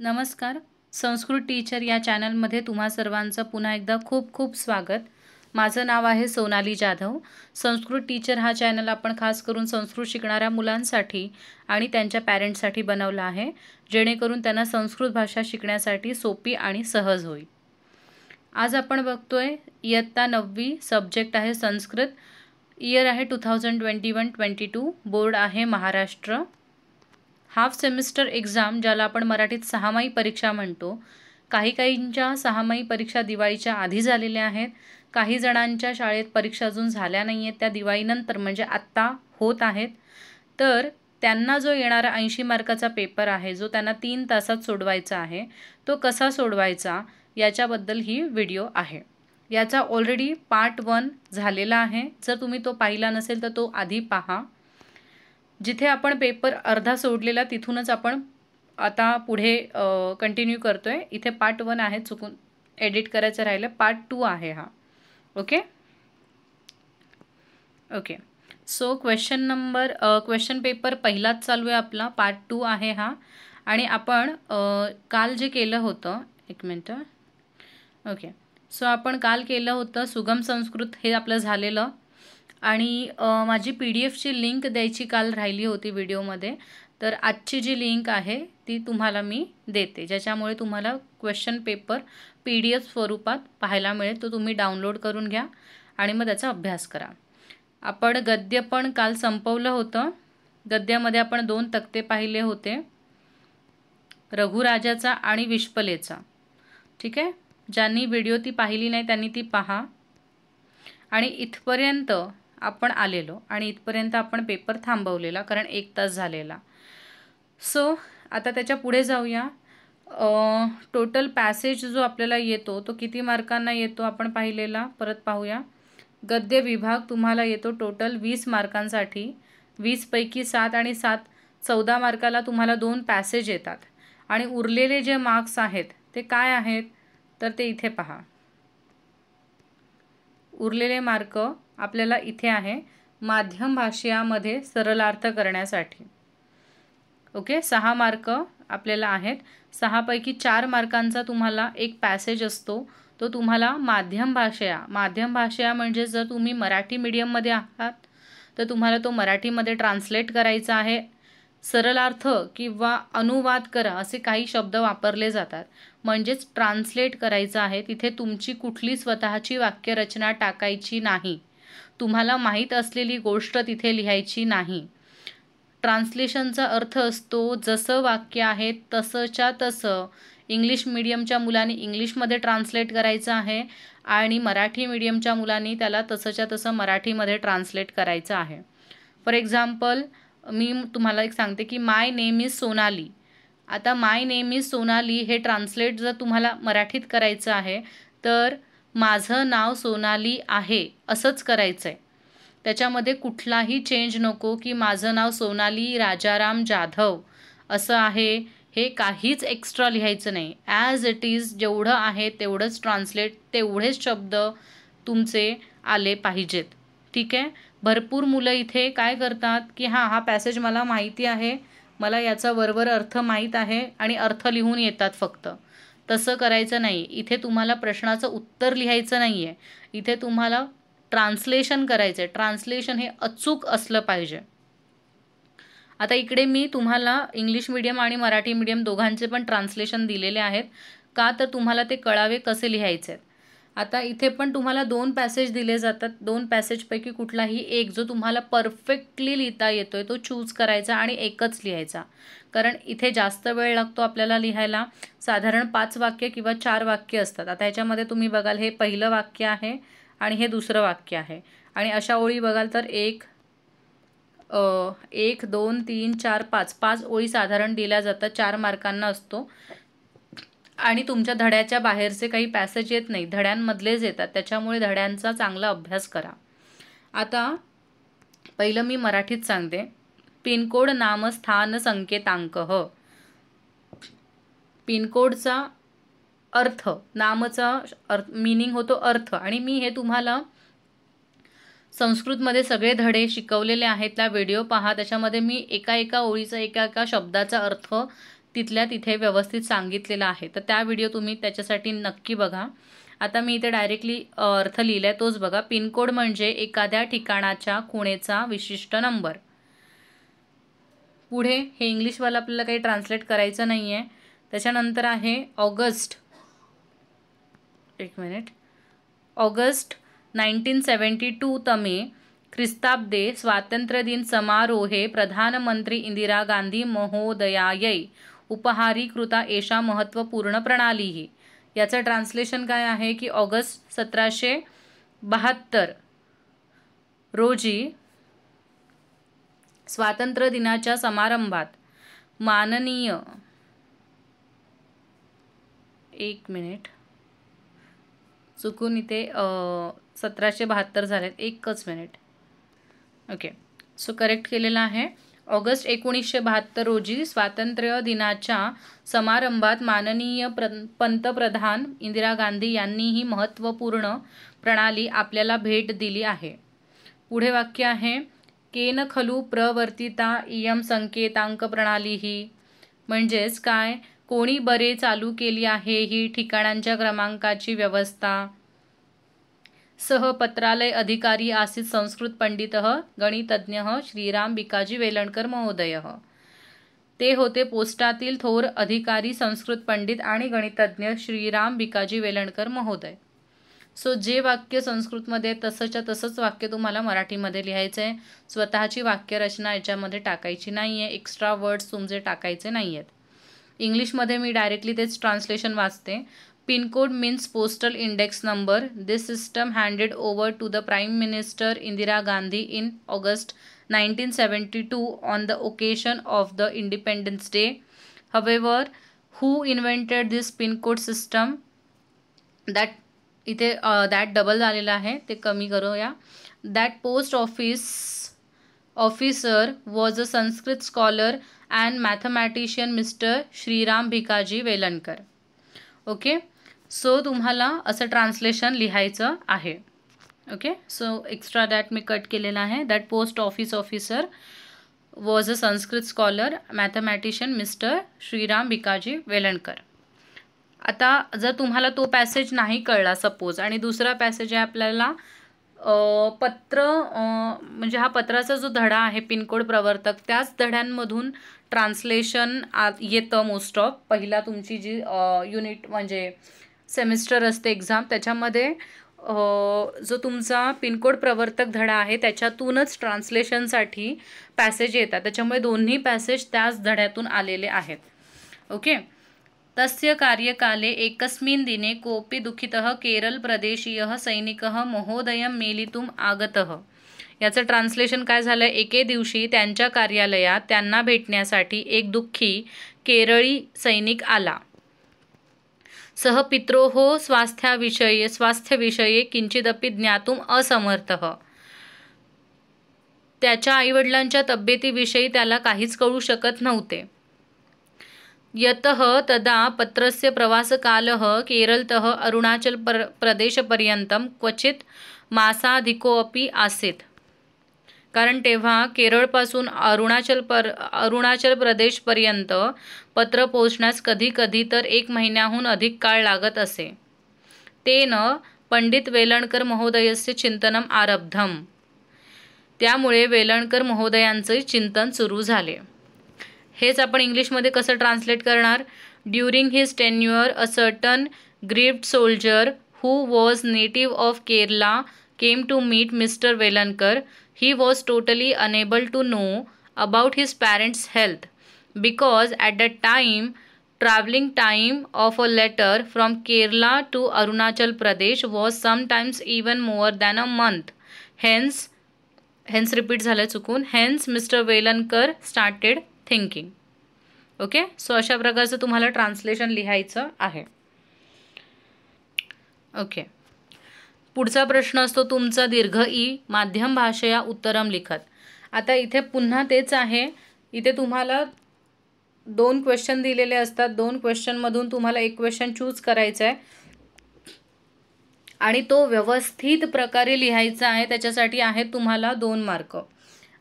नमस्कार संस्कृत टीचर या चॅनलमध्ये तुम्हा सर्वांचं पुन्हा एकदा खूप खूप स्वागत माझं नाव आहे सोनाली जाधव संस्कृत टीचर हा चॅनल आपण खास करून संस्कृत शिकणाऱ्या मुलांसाठी आणि त्यांच्या पॅरेंट्ससाठी बनवला आहे जेणेकरून त्यांना संस्कृत भाषा शिकण्यासाठी सोपी आणि सहज होईल आज आपण बघतोय इयत्ता नववी सब्जेक्ट आहे संस्कृत इयर आहे two thousand twenty one twenty two board आहे महाराष्ट्र हाफ सेमिस्टर एक्झाम ज्याला आपण मराठीत सहामाही परीक्षा म्हणतो काही काहींच्या सहामाही परीक्षा दिवाळीच्या आधी झालेल्या आहेत काही जणांच्या शाळेत परीक्षा अजून झाल्या नाही आहेत त्या दिवाळीनंतर म्हणजे आत्ता होत आहेत तर त्यांना जो येणारा ऐंशी मार्काचा पेपर आहे जो त्यांना तीन तासात सोडवायचा आहे तो कसा सोडवायचा याच्याबद्दल ही व्हिडिओ आहे याचा ऑलरेडी पार्ट वन झालेला आहे जर तुम्ही तो पाहिला नसेल तर तो आधी पहा जिथे आपण पेपर अर्धा सोडलेला तिथूनच आपण आता पुढे कंटिन्यू करतो आहे इथे पार्ट वन आहे चुकून एडिट करायचं राहिलं पार्ट टू आहे हा okay okay so question number question paper पहिलाच चालू आहे आपला पार्ट टू आहे हा आणि आपण काल जे केलं होतं एक मिनटं ओके सो आपण काल केलं होतं सुगम संस्कृत हे आपलं झालेलं आणि माझी पी डी एफची लिंक द्यायची काल राहिली होती व्हिडिओमध्ये तर आजची जी लिंक आहे ती तुम्हाला मी देते ज्याच्यामुळे तुम्हाला question paper P D F स्वरूपात पाहायला मिळेल तो तुम्ही डाउनलोड करून घ्या आणि मग त्याचा अभ्यास करा आपण गद्य पण काल संपवलं होतं गद्यामध्ये आपण दोन तक्ते पाहिले होते रघुराजाचा आणि विश्पलेचा ठीक आहे ज्यांनी व्हिडिओ ती पाहिली नाही त्यांनी ती पहा आणि इथपर्यंत आपण आलेलो आणि इथपर्यंत आपण पेपर थांबवलेला कारण एक तास झालेला सो आता त्याच्या पुढे जाऊया टोटल पॅसेज जो आपल्याला येतो तो किती मार्कांना येतो आपण पाहिलेला परत पाहूया गद्य विभाग तुम्हाला येतो टोटल वीस मार्कांसाठी वीसपैकी सात आणि सात चौदा मार्काला तुम्हाला दोन पॅसेज येतात आणि उरलेले जे मार्क्स आहेत ते काय आहेत तर ते इथे पहा उरलेले मार्क आपल्याला इथे आहे माध्यम भाषयामध्ये सरलार्थ करण्यासाठी ओके सहा मार्क आपल्याला आहेत सहापैकी चार मार्कांचा तुम्हाला एक पॅसेज असतो तो तुम्हाला माध्यम भाषया माध्यम भाषया म्हणजे जर तुम्ही मराठी मीडियममध्ये आहात तर तुम्हाला तो मराठीमध्ये ट्रान्सलेट करायचा आहे सरलार्थ किंवा अनुवाद करा असे काही शब्द वापरले जातात म्हणजेच ट्रान्सलेट करायचं आहे तिथे तुमची कुठली स्वतःची वाक्यरचना टाकायची नाही तुम्हाला माहीत असलेली गोष्ट तिथे लिहायची नाही ट्रान्सलेशनचा अर्थ असतो जसं वाक्य आहे तसंच्या तसं इंग्लिश मिडियमच्या मुलांनी इंग्लिशमध्ये ट्रान्सलेट करायचं आहे आणि मराठी मिडियमच्या मुलांनी त्याला तसंच्या तसं मराठीमध्ये ट्रान्सलेट करायचं आहे फॉर एक्झाम्पल मी तुम्हाला एक सांगते की माय नेम इज सोनाली आता माय नेम इज सोनाली हे ट्रान्सलेट जर तुम्हाला मराठीत करायचं आहे तर माझं नाव सोनाली आहे असंच करायचं आहे त्याच्यामध्ये कुठलाही चेंज नको की माझं नाव सोनाली राजाराम जाधव असं आहे हे काहीच एक्स्ट्रा लिहायचं नाही ॲज इट इज जेवढं आहे तेवढंच ट्रान्सलेट तेवढेच शब्द तुमचे आले पाहिजेत ठीक आहे भरपूर मुलं इथे काय करतात की हां हा पॅसेज मला माहिती आहे मला याचा वरवर अर्थ माहीत आहे आणि अर्थ लिहून येतात फक्त तसं करायचं नाही इथे तुम्हाला प्रश्नाचं उत्तर लिहायचं नाही आहे इथे तुम्हाला ट्रान्सलेशन करायचं आहे ट्रान्सलेशन हे अचूक असलं पाहिजे आता इकडे मी तुम्हाला इंग्लिश मीडियम आणि मराठी मिडियम दोघांचे पण ट्रान्सलेशन दिलेले आहेत का तर तुम्हाला ते कळावे कसे लिहायचे आहेत आता इथे पण तुम्हाला दोन पॅसेज दिले जातात दोन पॅसेजपैकी कुठलाही एक जो तुम्हाला परफेक्टली लिहिता येतो आहे तो चूज करायचा आणि एकच लिहायचा कारण इथे जास्त वेळ लागतो आपल्याला लिहायला साधारण पाच वाक्य किंवा चार वाक्य असतात आता ह्याच्यामध्ये तुम्ही बघाल हे पहिलं वाक्य आहे आणि हे दुसरं वाक्य आहे आणि अशा ओळी बघाल तर एक एक दोन तीन चार पाच पाच ओळी साधारण दिल्या जातात चार मार्कांना असतो आणि तुमच्या धड्याच्या बाहेरचे काही पॅसेज येत नाही धड्यांमधलेच येतात त्याच्यामुळे धड्यांचा चांगला अभ्यास करा आता पहिलं मी मराठीत सांगते पिनकोड नामस्थान संकेतांक ह पिनकोडचा अर्थ नामचा अर्थ मिनिंग होतो अर्थ आणि मी हे तुम्हाला संस्कृतमध्ये सगळे धडे शिकवलेले आहेत त्या व्हिडिओ पहा त्याच्यामध्ये मी एका एका ओळीचा एका एका शब्दाचा अर्थ तिथल्या तिथे व्यवस्थित सांगितलेलं आहे तर त्या व्हिडिओ तुम्ही त्याच्यासाठी नक्की बघा आता मी इथे डायरेक्टली अर्थ लिहिलाय आहे तोच बघा पिनकोड म्हणजे एखाद्या ठिकाणाच्या खुणेचा विशिष्ट नंबर पुढे हे इंग्लिशवाला आपल्याला काही ट्रान्सलेट करायचं नाही आहे त्याच्यानंतर आहे ऑगस्ट एक minute August nineteen seventy two तमे ख्रिस्ताब्दे स्वातंत्र्यदिन समारोहे प्रधानमंत्री इंदिरा गांधी महोदयायै उपहारीकृता एषा महत्त्वपूर्ण प्रणाली ही। याचं ट्रान्सलेशन काय आहे की ऑगस्ट सतराशे बहात्तर रोजी स्वातंत्र्य दिनाच्या समारंभात माननीय एक मिनिट चुकून इथे सतराशे बहात्तर झालेत एकच मिनिट ओके सो करेक्ट केलेलं आहे ऑगस्ट एकोणीसशे बहात्तर रोजी स्वातंत्र्य दिनाच्या समारंभात माननीय प्र पंतप्रधान इंदिरा गांधी यांनी ही महत्त्वपूर्ण प्रणाली आपल्याला भेट दिली आहे पुढे वाक्य आहे केन खलू प्रवर्तिता इयम संकेतांक प्रणाली ही म्हणजेच काय कोणी बरे चालू केली आहे ही ठिकाणांच्या क्रमांकाची व्यवस्था सह पत्रालय अधिकारी संस्कृत पंडित गणितज्ञ श्रीराम बिकाजी वेलणकर महोदय ते होते पोस्टातील थोर अधिकारी संस्कृत पंडित आणि गणितज्ञ श्रीराम बिकाजी वेलणकर महोदय सो जे वाक्य संस्कृतमध्ये तसंच्या तसंच वाक्य तुम्हाला मराठीमध्ये लिहायचं आहे स्वतःची वाक्यरचना याच्यामध्ये टाकायची नाही आहे एक्स्ट्रा वर्ड्स तुमचे टाकायचे नाही आहेत इंग्लिशमध्ये मी डायरेक्टली तेच ट्रान्सलेशन वाचते pin code means postal index number this system handed over to the prime minister Indira Gandhi in August nineteen seventy two on the occasion of the independence day however who invented this pin code system that इथे that double झालेलं आहे ते कमी करूया that post office officer was a Sanskrit scholar and mathematician mister Shriram Bhikaji Velankar okay so तुम्हाला असं translation लिहायचं आहे ओके सो एक्स्ट्रा दॅट मी कट केलेला आहे that post office officer was a Sanskrit scholar mathematician mister Shriram Bhikaji Velankar आता जर तुम्हाला तो पॅसेज नाही कळला सपोज आणि दुसरा पॅसेज आहे आपल्याला पत्र म्हणजे हा पत्राचा जो धडा आहे पिनकोड प्रवर्तक त्याच धड्यांमधून ट्रान्सलेशन आ येतं मोस्ट ऑफ पहिला तुमची जी युनिट म्हणजे सेमिस्टर असते एक्झाम त्याच्यामध्ये जो तुमचा पिनकोड प्रवर्तक धडा आहे त्याच्यातूनच ट्रान्सलेशनसाठी पॅसेज येतात त्याच्यामुळे दोन्ही पॅसेज त्याच धड्यातून आलेले आहेत ओके तस्य कार्यकाले एकस्मिन् दिने कोपी दुखित केरल प्रदेशीय सैनिकः महोदय मेलितुम आगतः याचं ट्रान्सलेशन काय झालं एके दिवशी त्यांच्या कार्यालयात त्यांना भेटण्यासाठी एक दुःखी केरळी सैनिक आला सह पित्रोः हो स्वास्थ्याविषये स्वास्थ्यविषये किञ्चिदपि ज्ञातुम असमर्थ त्याच्या आईवडिलांच्या तब्येतीविषयी त्याला काहीच कळू शकत नव्हते यत तदा पत्रस्य प्रवासकाल केरळत अरुणाचल प्र प्रदेशपर्यंत क्वचित मासाधिकोपी आसीत कारण तेव्हा केरळपासून अरुणाचल पर अरुणाचल प्रदेशपर्यंत पत्र पोचण्यास कधी कधी तर एक महिन्याहून अधिक काळ लागत असे तेन पंडित वेलणकर महोदयस्य चिंतनम आरब्धम त्यामुळे वेलणकर महोदयांचे चिंतन सुरू झाले हेच आपण इंग्लिशमध्ये कसं ट्रान्सलेट करणार during his tenure a certain gripped soldier who was native of Kerala came to meet mister Velankar he was totally unable to know about his parents health because at the time travelling time of a letter from Kerala to Arunachal Pradesh was sometimes even more than a month hence hence repeat झालं चुकून hence mister Velankar started thinking okay so अशा प्रकारचं तुम्हाला translation लिहायचं आहे okay पुढचा प्रश्न असतो तुमचा दीर्घ ई माध्यम भाषया उत्तरम लिखत आता इथे पुन्हा तेच आहे इथे तुम्हाला दोन क्वेश्चन दिलेले असतात दोन क्वेश्चनमधून तुम्हाला एक क्वेश्चन चूज करायचं आहे आणि तो व्यवस्थित प्रकारे लिहायचा आहे त्याच्यासाठी आहे तुम्हाला दोन मार्क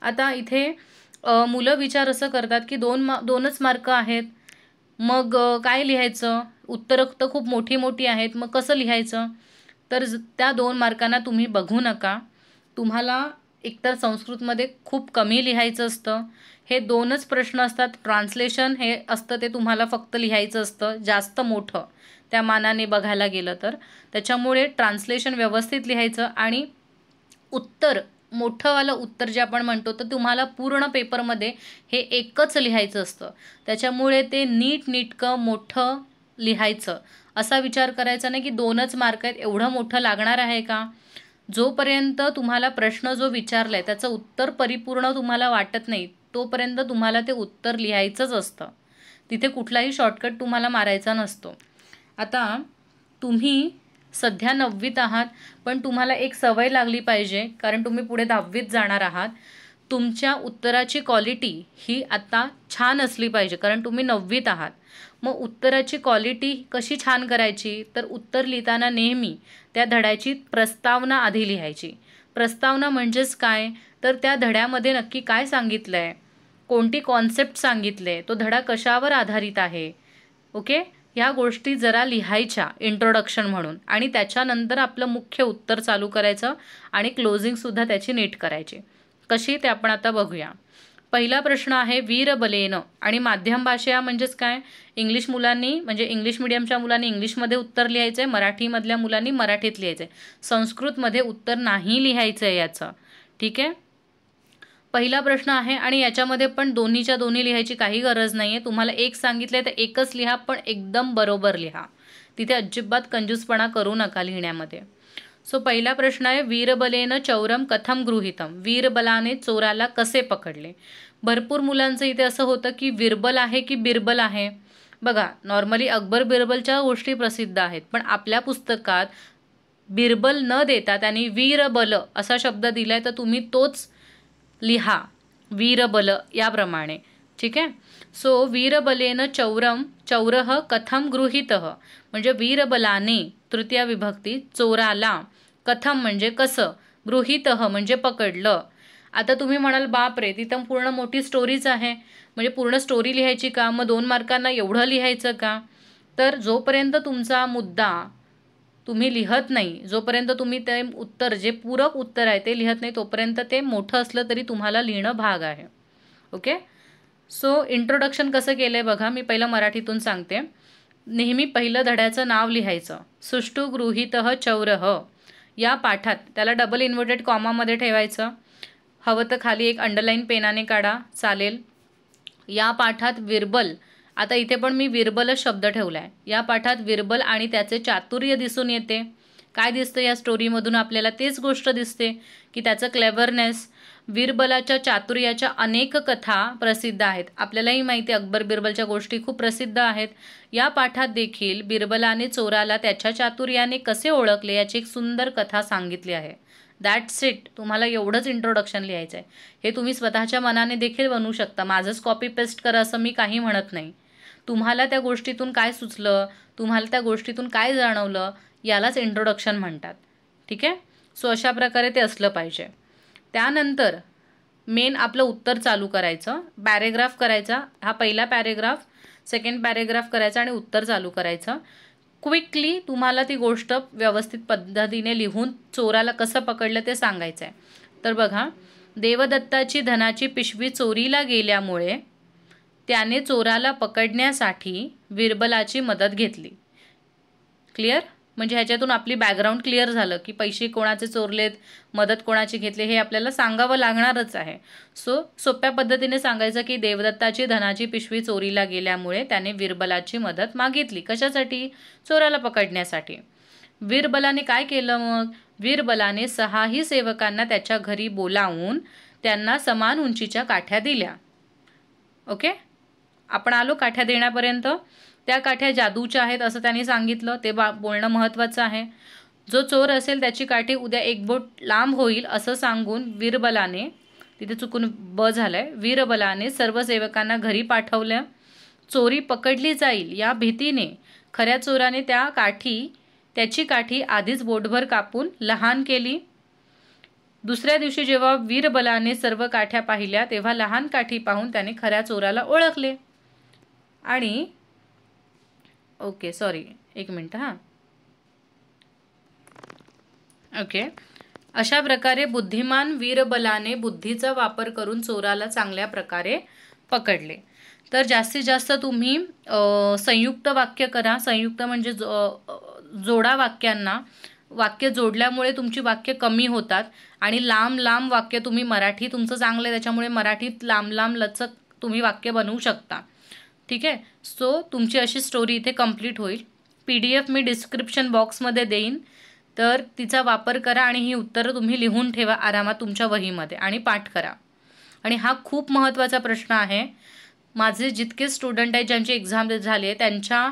आता इथे मुलं विचार असं करतात की दोन मा दोनच मार्क आहेत मग काय लिहायचं उत्तरं तर खूप मोठी मोठी आहेत मग कसं लिहायचं तर त्या दोन मार्कांना तुम्ही बघू नका तुम्हाला एकतर संस्कृतमध्ये खूप कमी लिहायचं असतं हे दोनच प्रश्न असतात ट्रान्सलेशन हे असतं ते तुम्हाला फक्त लिहायचं असतं जास्त मोठं त्या मानाने बघायला गेलं तर त्याच्यामुळे ट्रान्सलेशन व्यवस्थित लिहायचं आणि उत्तर मोठंवालं उत्तर जे आपण म्हणतो तर तुम्हाला पूर्ण पेपरमध्ये हे एकच लिहायचं असतं त्याच्यामुळे ते नीट नीटकं मोठं लिहायचं असा विचार करायचा नाही की दोनच मार्क आहेत एवढं मोठं लागणार आहे का जोपर्यंत तुम्हाला प्रश्न जो विचारला आहे त्याचं उत्तर परिपूर्ण तुम्हाला वाटत नाही तोपर्यंत तुम्हाला ते उत्तर लिहायचंच असतं तिथे कुठलाही शॉर्टकट तुम्हाला मारायचा नसतो आता तुम्ही सध्या नववीत आहात पण तुम्हाला एक सवय लागली पाहिजे कारण तुम्ही पुढे दहावीत जाणार आहात तुमच्या उत्तराची क्वालिटी ही आत्ता छान असली पाहिजे कारण तुम्ही नववीत आहात मग उत्तराची क्वालिटी कशी छान करायची तर उत्तर लिहिताना नेहमी त्या धड्याची प्रस्तावना आधी लिहायची प्रस्तावना म्हणजेच काय तर त्या धड्यामध्ये नक्की काय सांगितलं आहे कोणती कॉन्सेप्ट सांगितले तो धडा कशावर आधारित आहे ओके ह्या गोष्टी जरा लिहायच्या इंट्रोडक्शन म्हणून आणि त्याच्यानंतर आपलं मुख्य उत्तर चालू करायचं आणि क्लोजिंगसुद्धा त्याची नीट करायची कशी ते आपण आता बघूया पहिला प्रश्न आहे वीरबलेन आणि माध्यम भाषा म्हणजेच काय इंग्लिश मुलांनी म्हणजे इंग्लिश मिडियमच्या मुलांनी इंग्लिशमध्ये उत्तर लिहायचं आहे मराठीमधल्या मुलांनी मराठीत लिहायचं आहे संस्कृतमध्ये उत्तर नाही लिहायचं आहे याचं ठीक आहे पहिला प्रश्न आहे आणि याच्यामध्ये पण दोन्हीच्या दोन्ही लिहायची काही गरज नाही आहे तुम्हाला एक सांगितलं तर एकच लिहा पण एकदम बरोबर लिहा तिथे अजिबात कंजूसपणा करू नका लिहिण्यामध्ये सो पहिला प्रश्न आहे वीरबलेनं चौरम कथम गृहितम वीरबलाने चोराला कसे पकडले भरपूर मुलांचं इथे असं होतं की विरबल आहे की बिरबल आहे बघा नॉर्मली अकबर बिरबलच्या गोष्टी प्रसिद्ध आहेत पण आपल्या पुस्तकात बिरबल न देता त्यांनी वीरबल असा शब्द दिला आहे तर तुम्ही तोच लिहा वीरबल याप्रमाणे ठीक आहे सो वीरबलेनं चौरम चौरह कथम गृहित म्हणजे वीरबलाने तृतीय विभक्ती चोराला कथम म्हणजे कसं गृहित म्हणजे पकडलं आता तुम्ही म्हणाल बाप रे तिथं पूर्ण मोठी स्टोरीच आहे म्हणजे पूर्ण स्टोरी लिहायची का मग दोन मार्कांना एवढं लिहायचं का तर जोपर्यंत तुमचा मुद्दा तुम्ही लिहत नाही जोपर्यंत तुम्ही ते उत्तर जे पूरक उत्तर आहे ते लिहत नाही तोपर्यंत ते मोठं असलं तरी तुम्हाला लिहिणं भाग आहे ओके सो इंट्रोडक्शन कसं केलं आहे बघा मी पहिलं मराठीतून सांगते नेहमी पहिलं धड्याचं नाव लिहायचं सुष्टू गृहित चौरह या पाठात त्याला डबल इन्व्हर्टेड कॉमामध्ये ठेवायचं हवं तर खाली एक अंडरलाईन पेनाने काढा चालेल या पाठात विरबल आता इथे पण मी विरबलच शब्द ठेवला आहे या पाठात विरबल आणि त्याचे चातुर्य दिसून येते काय दिसतं या स्टोरीमधून आपल्याला तेच गोष्ट दिसते की त्याचं क्लेवरनेस बिरबलाच्या चातुर्याच्या अनेक कथा प्रसिद्ध आहेत आपल्यालाही माहिती अकबर बिरबलच्या गोष्टी खूप प्रसिद्ध आहेत या पाठात देखील बिरबलाने चोराला त्याच्या चातुर्याने कसे ओळखले याची एक सुंदर कथा सांगितली आहे दॅट्स इट तुम्हाला एवढंच इंट्रोडक्शन लिहायचं आहे हे तुम्ही स्वतःच्या मनाने देखील बनवू शकता माझंच कॉपी पेस्ट करा असं मी काही म्हणत नाही तुम्हाला त्या गोष्टीतून काय सुचलं तुम्हाला त्या गोष्टीतून काय जाणवलं यालाच इंट्रोडक्शन म्हणतात ठीक आहे सो अशा प्रकारे ते असलं पाहिजे त्यानंतर मेन आपलं उत्तर चालू करायचं पॅरेग्राफ करायचा हा पहिला पॅरेग्राफ सेकंड पॅरेग्राफ करायचा आणि उत्तर चालू करायचं क्विकली तुम्हाला ती गोष्ट व्यवस्थित पद्धतीने लिहून चोराला कसं पकडलं ते सांगायचं आहे तर बघा देवदत्ताची धनाची पिशवी चोरीला गेल्यामुळे त्याने चोराला पकडण्यासाठी बिरबलाची मदत घेतली क्लिअर म्हणजे ह्याच्यातून आपली बॅकग्राऊंड क्लिअर झालं की पैसे कोणाचे चोरलेत मदत कोणाची घेतली हे आपल्याला सांगावं लागणारच आहे सो सोप्या पद्धतीने सांगायचं की देवदत्ताची धनाची पिशवी चोरीला गेल्यामुळे त्याने वीरबलाची मदत मागितली कशासाठी चोराला पकडण्यासाठी वीरबलाने काय केलं मग वीरबलाने सहाही सेवकांना त्याच्या घरी बोलावून त्यांना समान उंचीच्या काठ्या दिल्या ओके आपण आलो काठ्या देण्यापर्यंत त्या काठ्या जादूच्या आहेत असं त्यांनी सांगितलं ते बा बोलणं महत्त्वाचं आहे जो चोर असेल त्याची काठी उद्या एक बोट लांब होईल असं सांगून वीरबलाने तिथे चुकून ब झालं आहे वीरबलाने सर्व सेवकांना घरी पाठवलं चोरी पकडली जाईल या भीतीने खऱ्या चोराने त्या काठी त्याची काठी आधीच बोटभर कापून लहान केली दुसऱ्या दिवशी जेव्हा वीरबलाने सर्व काठ्या पाहिल्या तेव्हा लहान काठी पाहून त्याने खऱ्या चोराला ओळखले आणि ओके सॉरी एक मिनटं हां ओके अशा प्रकारे बुद्धिमान वीरबलाने बुद्धीचा वापर करून चोराला चांगल्या प्रकारे पकडले तर जास्तीत जास्त तुम्ही संयुक्त वाक्य करा संयुक्त म्हणजे जो जोडा वाक्यांना वाक्य जोडल्यामुळे तुमची वाक्य कमी होतात आणि लांब लांब वाक्य तुम्ही मराठी तुमचं चांगलं आहे त्याच्यामुळे मराठीत लांब लांब लचक तुम्ही वाक्य बनवू शकता ठीक आहे सो तुमची अशी स्टोरी इथे कंप्लीट होईल पी डी एफ मी डिस्क्रिप्शन बॉक्समध्ये देईन तर तिचा वापर करा आणि ही उत्तरं तुम्ही लिहून ठेवा आरामात तुमच्या वहीमध्ये आणि पाठ करा आणि हा खूप महत्त्वाचा प्रश्न आहे माझे जितके स्टुडंट आहेत ज्यांची एक्झाम झाली आहे त्यांच्या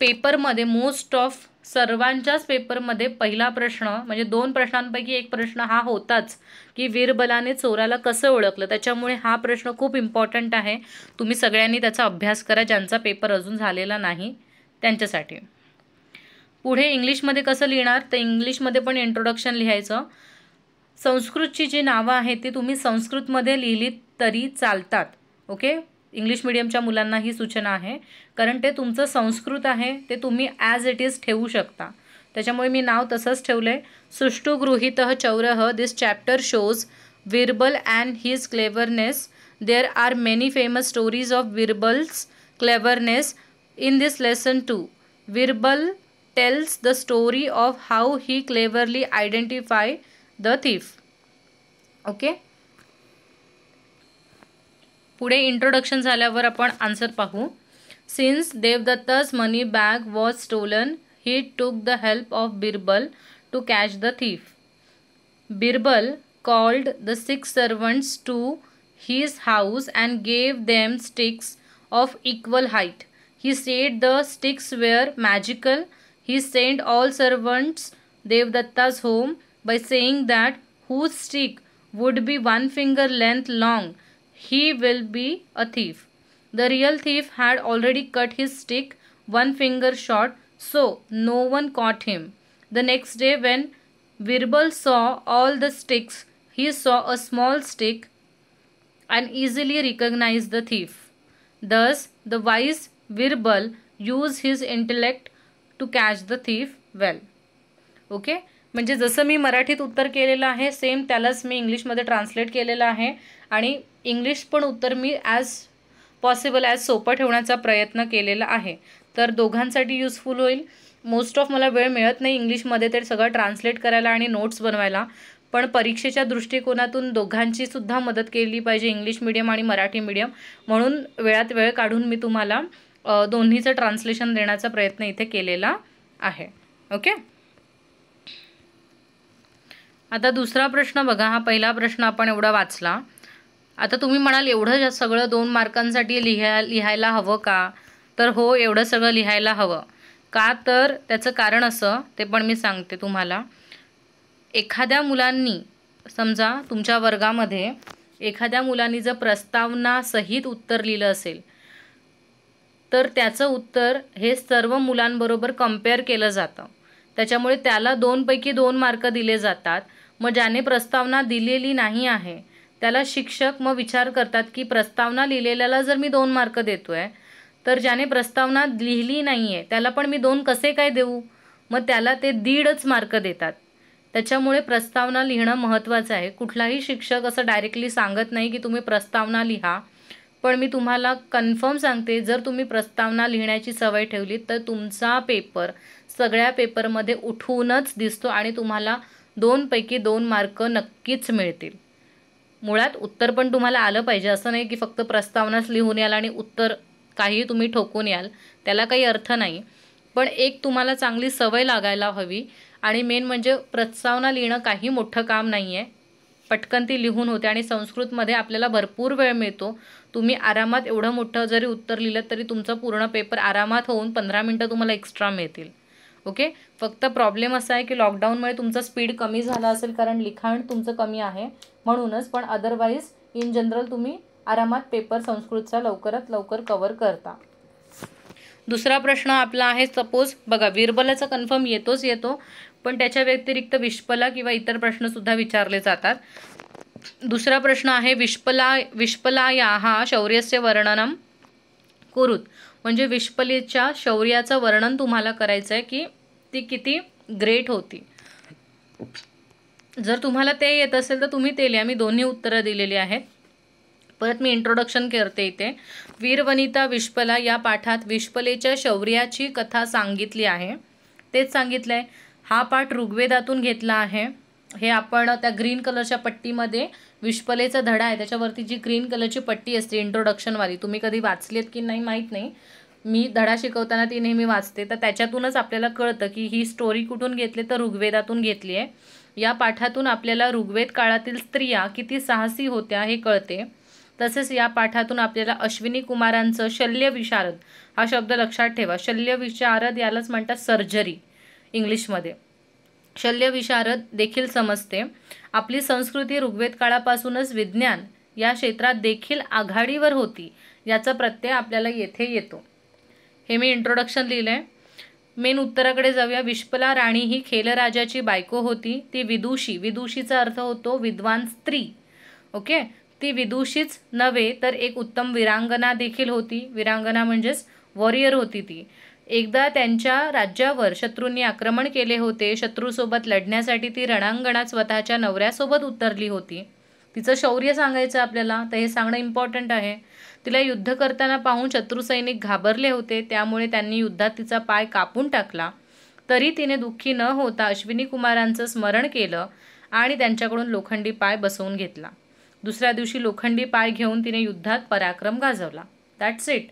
पेपरमध्ये मोस्ट ऑफ सर्वांच्याच पेपरमध्ये पहिला प्रश्न म्हणजे दोन प्रश्नांपैकी एक प्रश्न हा होताच की वीरबलाने चोराला कसं ओळखलं त्याच्यामुळे हा प्रश्न खूप इम्पॉर्टंट आहे तुम्ही सगळ्यांनी त्याचा अभ्यास करा ज्यांचा पेपर अजून झालेला नाही त्यांच्यासाठी पुढे इंग्लिशमध्ये कसं लिहिणार तर इंग्लिशमध्ये पण इंट्रोडक्शन लिहायचं संस्कृतची जी नावं आहेत ती तुम्ही संस्कृतमध्ये लिहिली तरी चालतात ओके इंग्लिश मिडियमच्या मुलांना ही सूचना आहे कारण ते तुमचं संस्कृत आहे ते तुम्ही ॲज इट इज ठेवू शकता त्याच्यामुळे मी नाव तसंच ठेवलं आहे सुष्टुगृहित चौरह this chapter shows Birbal and his cleverness there are many famous stories of Birbal's cleverness in this lesson two Birbal tells the story of how he cleverly identify the thief okay पुढे introduction झाल्यावर आपण आन्सर पाहू since Devdatta's money bag was stolen he took the help of Birbal to catch the thief Birbal called the six servants to his house and gave them sticks of equal height. He said the sticks were magical. He sent all servants Devdatta's home by saying that whose stick would be one finger length long he will be a thief the real thief had already cut his stick one finger short so no one caught him the next day when Birbal saw all the sticks he saw a small stick and easily recognise the thief thus the wise Birbal use his intellect to catch the thief well okay म्हणजे जसं मी मराठीत उत्तर केलेलं आहे same त्यालाच मी इंग्लिशमध्ये translate केलेलं आहे आणि इंग्लिश पण उत्तर मी ॲज पॉसिबल ॲज सोपं ठेवण्याचा प्रयत्न केलेला आहे तर दोघांसाठी युजफुल होईल मोस्ट ऑफ मला वेळ मिळत नाही इंग्लिशमध्ये ते सगळं ट्रान्सलेट करायला आणि नोट्स बनवायला पण परीक्षेच्या दृष्टिकोनातून दोघांची सुद्धा मदत केली पाहिजे इंग्लिश मिडियम आणि मराठी मिडियम म्हणून वेळात वेळ काढून मी तुम्हाला दोन्हीचं ट्रान्सलेशन देण्याचा प्रयत्न इथे केलेला आहे ओके आता दुसरा प्रश्न बघा हा पहिला प्रश्न आपण एवढा वाचला आता तुम्ही म्हणाल एवढं सगळं दोन मार्कांसाठी लिहाय लिहायला हवं का तर हो एवढं सगळं लिहायला हवं का तर त्याचं कारण असं ते पण मी सांगते तुम्हाला एखाद्या मुलांनी समजा तुमच्या वर्गामध्ये एखाद्या मुलांनी जर प्रस्तावनासहित उत्तर लिहिलं असेल तर त्याचं उत्तर हे सर्व मुलांबरोबर कम्पेअर केलं जातं त्याच्यामुळे त्याला दोनपैकी दोन मार्क दिले जातात मग ज्याने प्रस्तावना दिलेली नाही आहे त्याला शिक्षक मग विचार करतात की प्रस्तावना लिहिलेल्याला जर मी दोन मार्क देतो आहे तर ज्याने प्रस्तावना लिहिली नाही आहे त्याला पण मी दोन कसे काय देऊ मग त्याला ते दीडच मार्क देतात त्याच्यामुळे प्रस्तावना लिहिणं महत्त्वाचं आहे कुठलाही शिक्षक असं डायरेक्टली सांगत नाही की तुम्ही प्रस्तावना लिहा पण मी तुम्हाला कन्फर्म सांगते जर तुम्ही प्रस्तावना लिहिण्याची सवय ठेवली तर तुमचा पेपर सगळ्या पेपरमध्ये उठूनच दिसतो आणि तुम्हाला दोनपैकी दोन मार्क नक्कीच मिळतील मुळात उत्तर पण तुम्हाला आलं पाहिजे असं नाही की फक्त प्रस्तावनाच लिहून याल आणि उत्तर काही तुम्ही ठोकून याल त्याला काही अर्थ नाही पण एक तुम्हाला चांगली सवय लागायला हवी आणि मेन म्हणजे प्रस्तावना लिहिणं काही मोठं काम नाही आहे पटकन ती लिहून होते आणि संस्कृतमध्ये आपल्याला भरपूर वेळ मिळतो तुम्ही आरामात एवढं मोठं जरी उत्तर लिहिलं तरी तुमचा पूर्ण पेपर आरामात होऊन पंधरा मिनटं तुम्हाला एक्स्ट्रा मिळतील ओके फक्त प्रॉब्लेम असा आहे की लॉकडाऊनमुळे तुमचा स्पीड कमी झाला असेल कारण लिखाण तुमचं कमी आहे म्हणूनच पण अदरवाईज इन जनरल तुम्ही आरामात पेपर संस्कृतचा लवकरात लवकर कवर करता दुसरा प्रश्न आपला आहे सपोज बघा वीरबलाचा कन्फर्म येतोच येतो पण त्याच्या व्यतिरिक्त विश्पला किंवा इतर प्रश्नसुद्धा विचारले जातात दुसरा प्रश्न आहे विश्पला विश्पलाया हा शौर्यस्य वर्णनम कुरुत म्हणजे विश्पलेच्या शौर्याचं वर्णन तुम्हाला करायचं आहे की ती किती ग्रेट होती जर तुम्हाला ते येत असेल तर तुम्ही ते लिहा मी दोन्ही उत्तरं दिलेली आहेत परत मी इंट्रोडक्शन करते इथे वीरवनिता विश्पला या पाठात विश्पलेच्या शौर्याची कथा सांगितली आहे तेच सांगितलं आहे हा पाठ ऋग्वेदातून घेतला आहे हे आपण त्या ग्रीन कलरच्या पट्टीमध्ये विश्पलेचा धडा आहे त्याच्यावरती जी ग्रीन कलरची पट्टी असते इंट्रोडक्शनवाली तुम्ही कधी वाचलेत की नाही माहीत नाही मी धडा शिकवताना ती नेहमी वाचते तर त्याच्यातूनच आपल्याला कळतं की ही स्टोरी कुठून घेतली तर ऋग्वेदातून घेतली आहे या पाठातून आपल्याला ऋग्वेद काळातील स्त्रिया किती साहसी होत्या हे कळते तसेच या पाठातून आपल्याला अश्विनी कुमारांचं शल्यविशारद हा शब्द लक्षात ठेवा शल्यविशारद यालाच म्हणतात सर्जरी इंग्लिशमध्ये शल्यविशारद देखील समजते आपली संस्कृती ऋग्वेद काळापासूनच विज्ञान या क्षेत्रात देखील आघाडीवर होती याचा प्रत्यय आपल्याला येथे येतो हे मी इंट्रोडक्शन लिहिलं आहे मेन उत्तराकडे जाऊया विश्पला राणी ही खेलराजाची बायको होती ती विदुषी विदुषीचा अर्थ होतो विद्वान स्त्री ओके ती विदुषीच नव्हे तर एक उत्तम विरांगना देखील होती विरांगना म्हणजेच वॉरियर होती ती एकदा त्यांच्या राज्यावर शत्रूंनी आक्रमण केले होते शत्रूसोबत लढण्यासाठी ती रणांगणात स्वतःच्या नवऱ्यासोबत उतरली होती तिचं शौर्य सांगायचं आपल्याला तर हे सांगणं इम्पॉर्टंट आहे तिला युद्ध करताना पाहून शत्रुसैनिक घाबरले होते त्यामुळे त्यांनी युद्धात तिचा पाय कापून टाकला तरी तिने दुःखी न होता अश्विनी कुमारांचं स्मरण केलं आणि त्यांच्याकडून लोखंडी पाय बसवून घेतला दुसऱ्या दिवशी लोखंडी पाय घेऊन तिने युद्धात पराक्रम गाजवला दॅट्स इट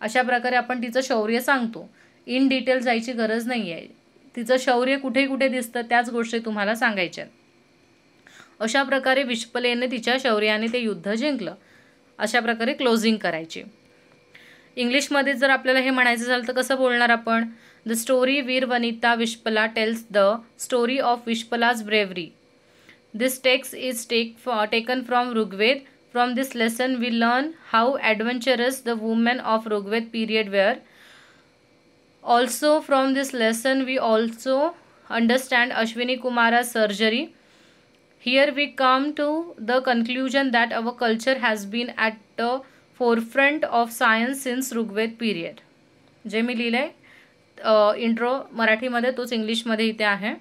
अशा प्रकारे आपण तिचं शौर्य सांगतो इन डिटेल जायची गरज नाही आहे तिचं शौर्य कुठे कुठे दिसतं त्याच गोष्टी तुम्हाला सांगायच्या अशा प्रकारे विश्पलेने तिच्या शौर्याने ते युद्ध जिंकलं अशा प्रकारे क्लोजिंग करायची इंग्लिशमध्ये जर आपल्याला हे म्हणायचं झालं तर कसं बोलणार आपण the story Veer Vanita Vishpala tells the story of Vishpala's bravery this text is take taken from Rigveda from this lesson we learn how adventurous the women of Rigveda period were also from this lesson we also understand Ashwini Kumara surgery we we to the the that that culture has has at at forefront of science since Rigveda period जे मी लिहिलं आहे intro मराठीमध्ये तोच इंग्लिशमध्ये इथे आहे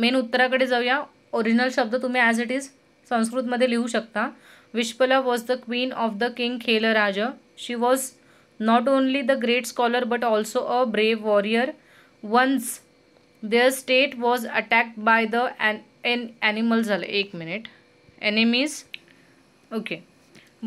main उत्तराकडे जाऊया ओरिजिनल शब्द तुम्ही ॲज इट इज संस्कृतमध्ये लिहू शकता Vishpala was the queen of the king Khel Raj she was not only the great scholar but also a brave warrior once their state was attacked by the and an animal झालं एक minute enemies okay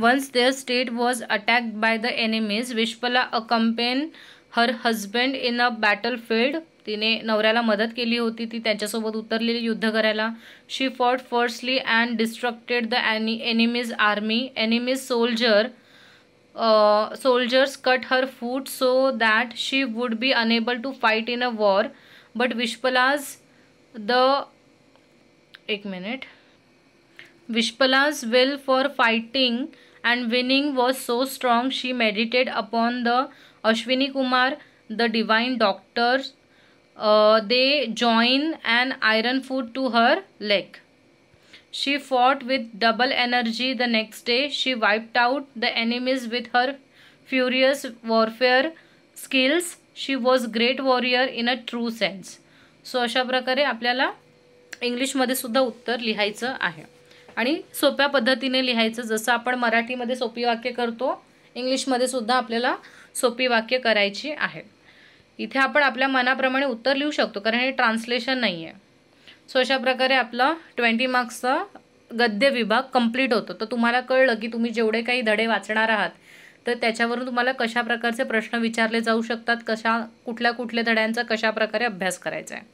once their state was attack by the enemies Vishpala accompany her husband in a battle field तिने नवऱ्याला मदत केली होती ती त्यांच्यासोबत उतरलेली युद्ध करायला she fought firstly and destructed the any enemies army enemies soldier soldiers cut her foot so that she would be unable to fight in a war but Vishpala's the एक minute. Vishpala's will for fighting and winning was so strong she meditated upon the Ashwini Kumar, the divine doctors. Uh, they join an iron foot to her leg. She fought with double energy the next day. She wiped out the enemies with her furious warfare skills she was great warrior in a true sense so अशा प्रकारे आपल्याला इंग्लिशमध्ये सुद्धा उत्तर लिहायचं आहे आणि सोप्या पद्धतीने लिहायचं जसं आपण मराठीमध्ये सोपी वाक्य करतो इंग्लिशमध्ये सुद्धा आपल्याला सोपी वाक्य करायची आहे इथे आपण आपल्या मनाप्रमाणे उत्तर लिहू शकतो कारण हे ट्रान्सलेशन नाही आहे सो अशा प्रकारे आपलं ट्वेंटी मार्क्सचा गद्य विभाग कंप्लीट होतो तर तुम्हाला कळलं की तुम्ही जेवढे काही धडे वाचणार आहात तर त्याच्यावरून तुम्हाला कशा प्रकारचे प्रश्न विचारले जाऊ शकतात कशा कुठल्या कुठल्या धड्यांचा कशा प्रकारे अभ्यास करायचा आहे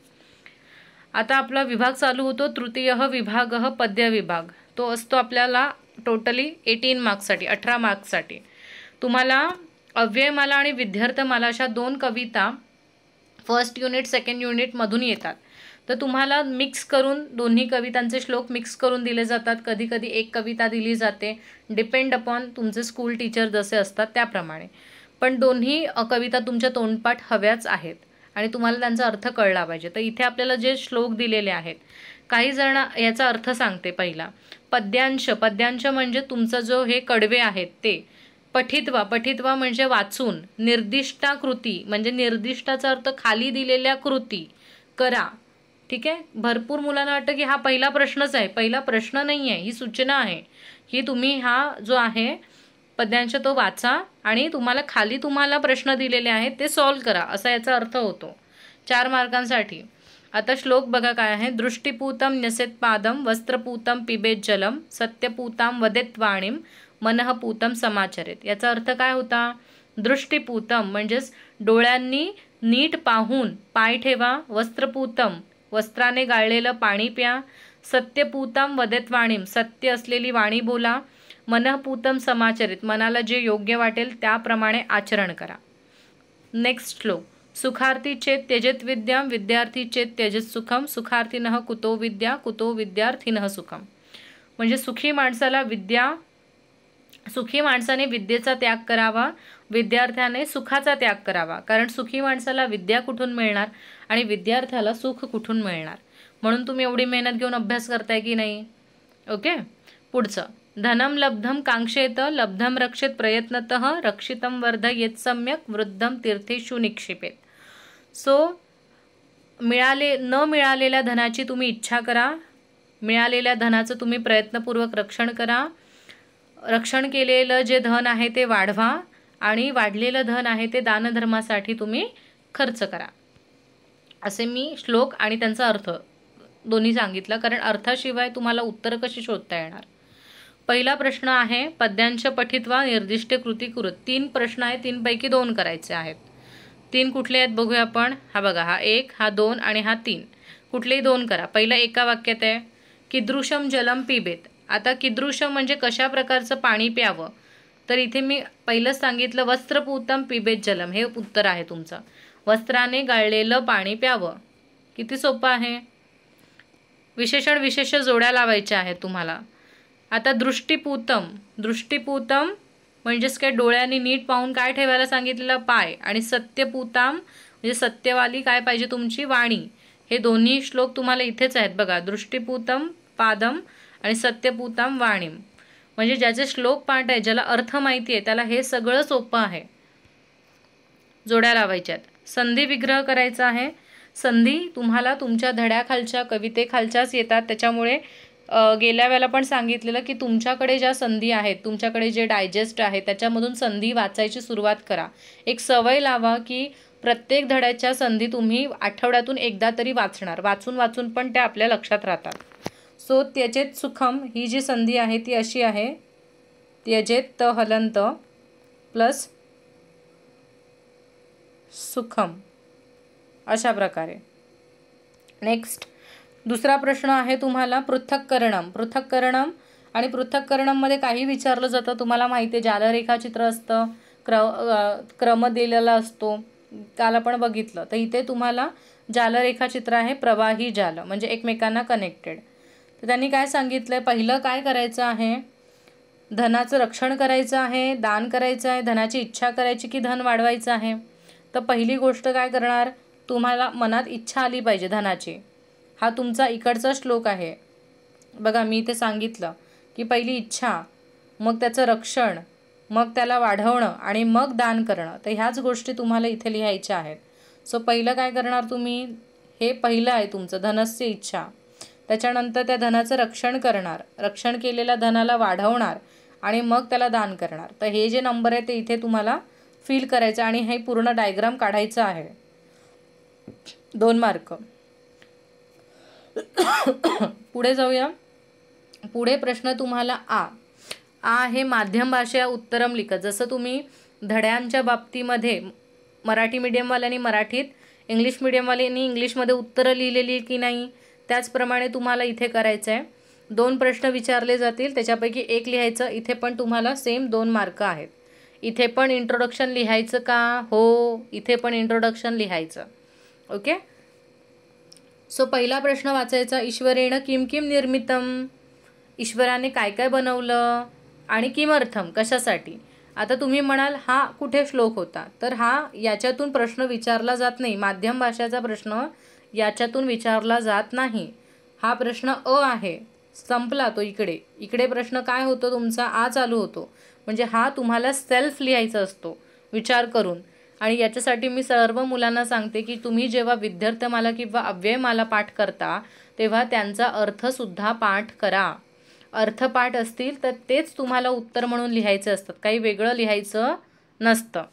आता आपला विभाग चालू होतो तृतीय विभाग पद्य विभाग तो असतो आपल्याला टोटली एटीन मार्क्ससाठी अठरा मार्क्ससाठी तुम्हाला अव्ययमाला आणि विद्यार्थमाला अशा दोन कविता फर्स्ट युनिट सेकंड युनिटमधून येतात तर तुम्हाला मिक्स करून दोन्ही कवितांचे श्लोक मिक्स करून दिले जातात कधी कधी एक कविता दिली जाते डिपेंड अपॉन तुमचे स्कूल टीचर जसे असतात त्याप्रमाणे पण दोन्ही कविता तुमच्या तोंडपाठ हव्याच आहेत आणि तुम्हाला त्यांचा अर्थ कळला पाहिजे तर इथे आपल्याला जे श्लोक दिलेले आहेत काही जण याचा अर्थ सांगते पहिला पद्यांश पद्यांश म्हणजे तुमचा जो हे कडवे आहेत ते पठित्वा पठित्वा म्हणजे वाचून निर्दिष्टा कृती म्हणजे निर्दिष्टाचा अर्थ खाली दिलेल्या कृती करा ठीक आहे भरपूर मुलांना वाटतं की हा पहिला प्रश्नच आहे पहिला प्रश्न नाही आहे ही सूचना आहे की तुम्ही हा जो आहे पद्यांच्या तो वाचा आणि तुम्हाला खाली तुम्हाला प्रश्न दिलेले आहेत ते सॉल्व करा असा याचा अर्थ होतो चार मार्गांसाठी आता श्लोक बघा काय आहे दृष्टीपूतम न्यसेत पादम वस्त्रपूतम पिबेत जलम सत्यपूतम वदेत वाणीम मनःपूतम समाचरेत याचा अर्थ काय होता दृष्टीपूतम म्हणजेच डोळ्यांनी नीट पाहून पाय ठेवा वस्त्रपूतम वस्त्राने गाळलेलं पाणी प्या सत्यपूतम वदेत वाणीम सत्य असलेली वाणी बोला मनपूतम समाचरित मनाला जे योग्य वाटेल त्याप्रमाणे आचरण करा नेक्स्ट श्लोक सुखार्थी चेत त्यजत विद्याम विद्यार्थी चेत त्यजत सुखम सुखार्थीन कुतो विद्या कुतो विद्यार्थीन सुखम म्हणजे सुखी माणसाला विद्या सुखी माणसाने विद्येचा त्याग करावा विद्यार्थ्याने सुखाचा त्याग करावा कारण सुखी माणसाला विद्या कुठून मिळणार आणि विद्यार्थ्याला सुख कुठून मिळणार म्हणून तुम्ही एवढी मेहनत घेऊन अभ्यास करताय की नाही ओके पुढचं धनम लब्धम कांक्षेत लब्धम रक्षित प्रयत्नत रक्षितम येत सम्यक वृद्धम तीर्थेषु निक्षेपेत सो मिळाले न मिळालेल्या धनाची तुम्ही इच्छा करा मिळालेल्या धनाचं तुम्ही प्रयत्नपूर्वक रक्षण करा रक्षण केलेलं जे धन आहे ते वाढवा आणि वाढलेलं धन आहे ते दानधर्मासाठी तुम्ही खर्च करा असे मी श्लोक आणि त्यांचा अर्थ दोन्ही सांगितलं कारण अर्थाशिवाय तुम्हाला उत्तर कशी शोधता येणार पहिला प्रश्न आहे पद्यांचे पठित्वा निर्दिष्ट कृती कृत तीन प्रश्न आहे तीनपैकी दोन करायचे आहेत तीन कुठले आहेत बघूया आपण हा बघा हा एक हा दोन आणि हा तीन कुठलेही दोन करा पहिला एका वाक्यात आहे किदृशम जलम पिबेत आता किदृशम म्हणजे कशा प्रकारचं पाणी प्यावं तर इथे मी पहिलंच सांगितलं वस्त्रपूतम पिबेत जलम हे उत्तर आहे तुमचं वस्त्राने गाळलेलं पाणी प्यावं किती सोपं आहे विशेषण विशेष जोड्या लावायच्या आहेत तुम्हाला आता दृष्टीपूतम दृष्टीपूतम म्हणजेच काय डोळ्यांनी नीट पाहून काय ठेवायला सांगितलेलं पाय आणि सत्यपूताम म्हणजे सत्यवाली काय पाहिजे तुमची वाणी हे दोन्ही श्लोक तुम्हाला इथेच आहेत बघा दृष्टीपूतम पादम आणि सत्यपूताम वाणीम म्हणजे ज्याचे श्लोक पाठ आहे ज्याला अर्थ माहिती आहे त्याला हे सगळं सोपं आहे जोड्या लावायच्यात संधी विग्रह करायचा आहे संधी तुम्हाला तुमच्या धड्याखालच्या कवितेखालच्याच येतात त्याच्यामुळे गेल्या वेळेला पण सांगितलेलं की तुमच्याकडे ज्या संधी आहेत तुमच्याकडे जे डायजेस्ट आहे त्याच्यामधून संधी वाचायची सुरुवात करा एक सवय लावा की प्रत्येक धड्याच्या संधी तुम्ही आठवड्यातून एकदा तरी वाचणार वाचून वाचून पण त्या आपल्या लक्षात राहतात सो त्यजेत सुखम ही जी संधी आहे ती अशी आहे त्यजेत त हलंत प्लस सुखम अशा प्रकारे नेक्स्ट दुसरा प्रश्न आहे तुम्हाला पृथक्करणम पृथक्करणम आणि पृथक्करणममध्ये काही विचारलं जातं तुम्हाला माहिती आहे जालरेखाचित्र असतं क्र क्रम दिलेला असतो काल आपण बघितलं तर इथे तुम्हाला जालरेखाचित्र आहे प्रवाही जाल म्हणजे एकमेकांना कनेक्टेड तर त्यांनी काय सांगितलं आहे पहिलं काय करायचं आहे धनाचं रक्षण करायचं आहे दान करायचं आहे धनाची इच्छा करायची की धन वाढवायचं आहे तर पहिली गोष्ट काय करणार तुम्हाला मनात इच्छा आली पाहिजे धनाची हा तुमचा इकडचा श्लोक आहे बघा मी इथे सांगितलं की पहिली इच्छा मग त्याचं रक्षण मग त्याला वाढवणं आणि मग दान करणं तर ह्याच गोष्टी तुम्हाला इथे लिहायच्या आहेत सो पहिलं काय करणार तुम्ही हे पहिलं आहे तुमचं धनस्य इच्छा त्याच्यानंतर त्या धनाचं रक्षण करणार रक्षण केलेल्या धनाला वाढवणार आणि मग त्याला दान करणार तर हे जे नंबर आहे ते इथे तुम्हाला फील करायचं आणि हे पूर्ण डायग्राम काढायचं आहे दोन मार्क पुढे जाऊया पुढे प्रश्न तुम्हाला आ आ हे माध्यम भाषा उत्तरम लिखत जसं तुम्ही धड्यांच्या बाबतीमध्ये मराठी मीडियमवाल्यांनी मराठीत इंग्लिश मीडियमवाल्यांनी इंग्लिशमध्ये उत्तरं लिहिलेली की नाही त्याचप्रमाणे तुम्हाला इथे करायचं आहे दोन प्रश्न विचारले जातील त्याच्यापैकी एक लिहायचं इथे पण तुम्हाला सेम दोन मार्क आहेत इथे पण इंट्रोडक्शन लिहायचं का हो इथे पण इंट्रोडक्शन लिहायचं ओके सो पहिला प्रश्न वाचायचा ईश्वरेनं किम किम निर्मितम ईश्वराने काय काय बनवलं आणि किमर्थम कशासाठी आता तुम्ही म्हणाल हा कुठे श्लोक होता तर हा याच्यातून प्रश्न विचारला जात नाही माध्यम भाषेचा प्रश्न याच्यातून विचारला जात नाही हा प्रश्न अ आहे संपला तो इकडे इकडे प्रश्न काय होतो तुमचा आ चालू होतो म्हणजे हा तुम्हाला सेल्फ लिहायचा असतो विचार करून आणि याच्यासाठी मी सर्व मुलांना सांगते की तुम्ही जेव्हा विद्यार्थमाला किंवा अव्ययमाला पाठ करता तेव्हा त्यांचा अर्थसुद्धा पाठ करा अर्थपाठ असतील तर तेच तुम्हाला उत्तर म्हणून लिहायचं असतात काही वेगळं लिहायचं नसतं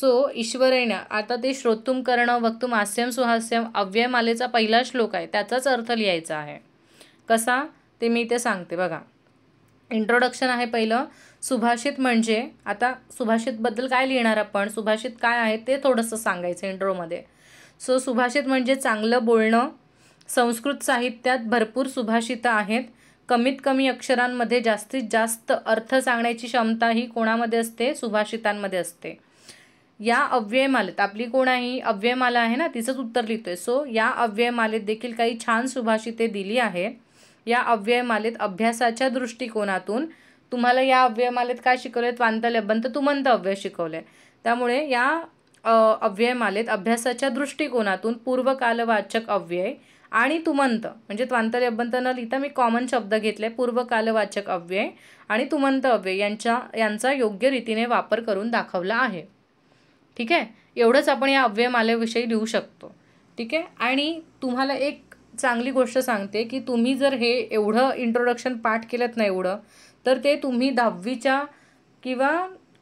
सो ईश्वरेनं आता ते श्रोतुम करणं वक्तुम हास्यम सुहास्यम अव्ययमालेचा पहिला श्लोक आहे त्याचाच अर्थ लिहायचा आहे कसा ते मी ते सांगते बघा इंट्रोडक्शन आहे पहिलं सुभाषित म्हणजे आता सुभाषितबद्दल काय लिहिणार आपण सुभाषित काय आहे ते थोडंसं सांगायचं इंट्रोमध्ये सो सुभाषित म्हणजे चांगलं बोलणं संस्कृत साहित्यात भरपूर सुभाषितं आहेत कमीत कमी अक्षरांमध्ये जास्तीत जास्त अर्थ सांगण्याची क्षमता ही कोणामध्ये असते सुभाषितांमध्ये असते या अव्ययमालेत आपली कोण आहे अव्ययमाला आहे ना तिचंच उत्तर लिहितोय सो या अव्ययमालेत देखील काही छान सुभाषिते दिली आहे या अव्ययमालेत अभ्यासाच्या दृष्टिकोनातून तुम्हाला या अव्ययमालेत काय शिकवलेत वांतलेबन तू तुमंत अव्यय शिकवले त्यामुळे या अव्ययमालेत अभ्यासाच्या दृष्टिकोनातून पूर्वकालवाचक अव्यय आणि तुमंत म्हणजे अभ्यंत न लिहिता मी कॉमन शब्द घेतले पूर्वकालवाचक अव्यय आणि तुमंत अव्यय यांच्या यांचा योग्य रीतीने वापर करून दाखवला आहे ठीक आहे एवढंच आपण या अव्ययमालेविषयी लिहू शकतो ठीक आहे आणि तुम्हाला एक चांगली गोष्ट सांगते की तुम्ही जर हे एवढं इंट्रोडक्शन पाठ केलं ना एवढं तर ते तुम्ही दहावीच्या किंवा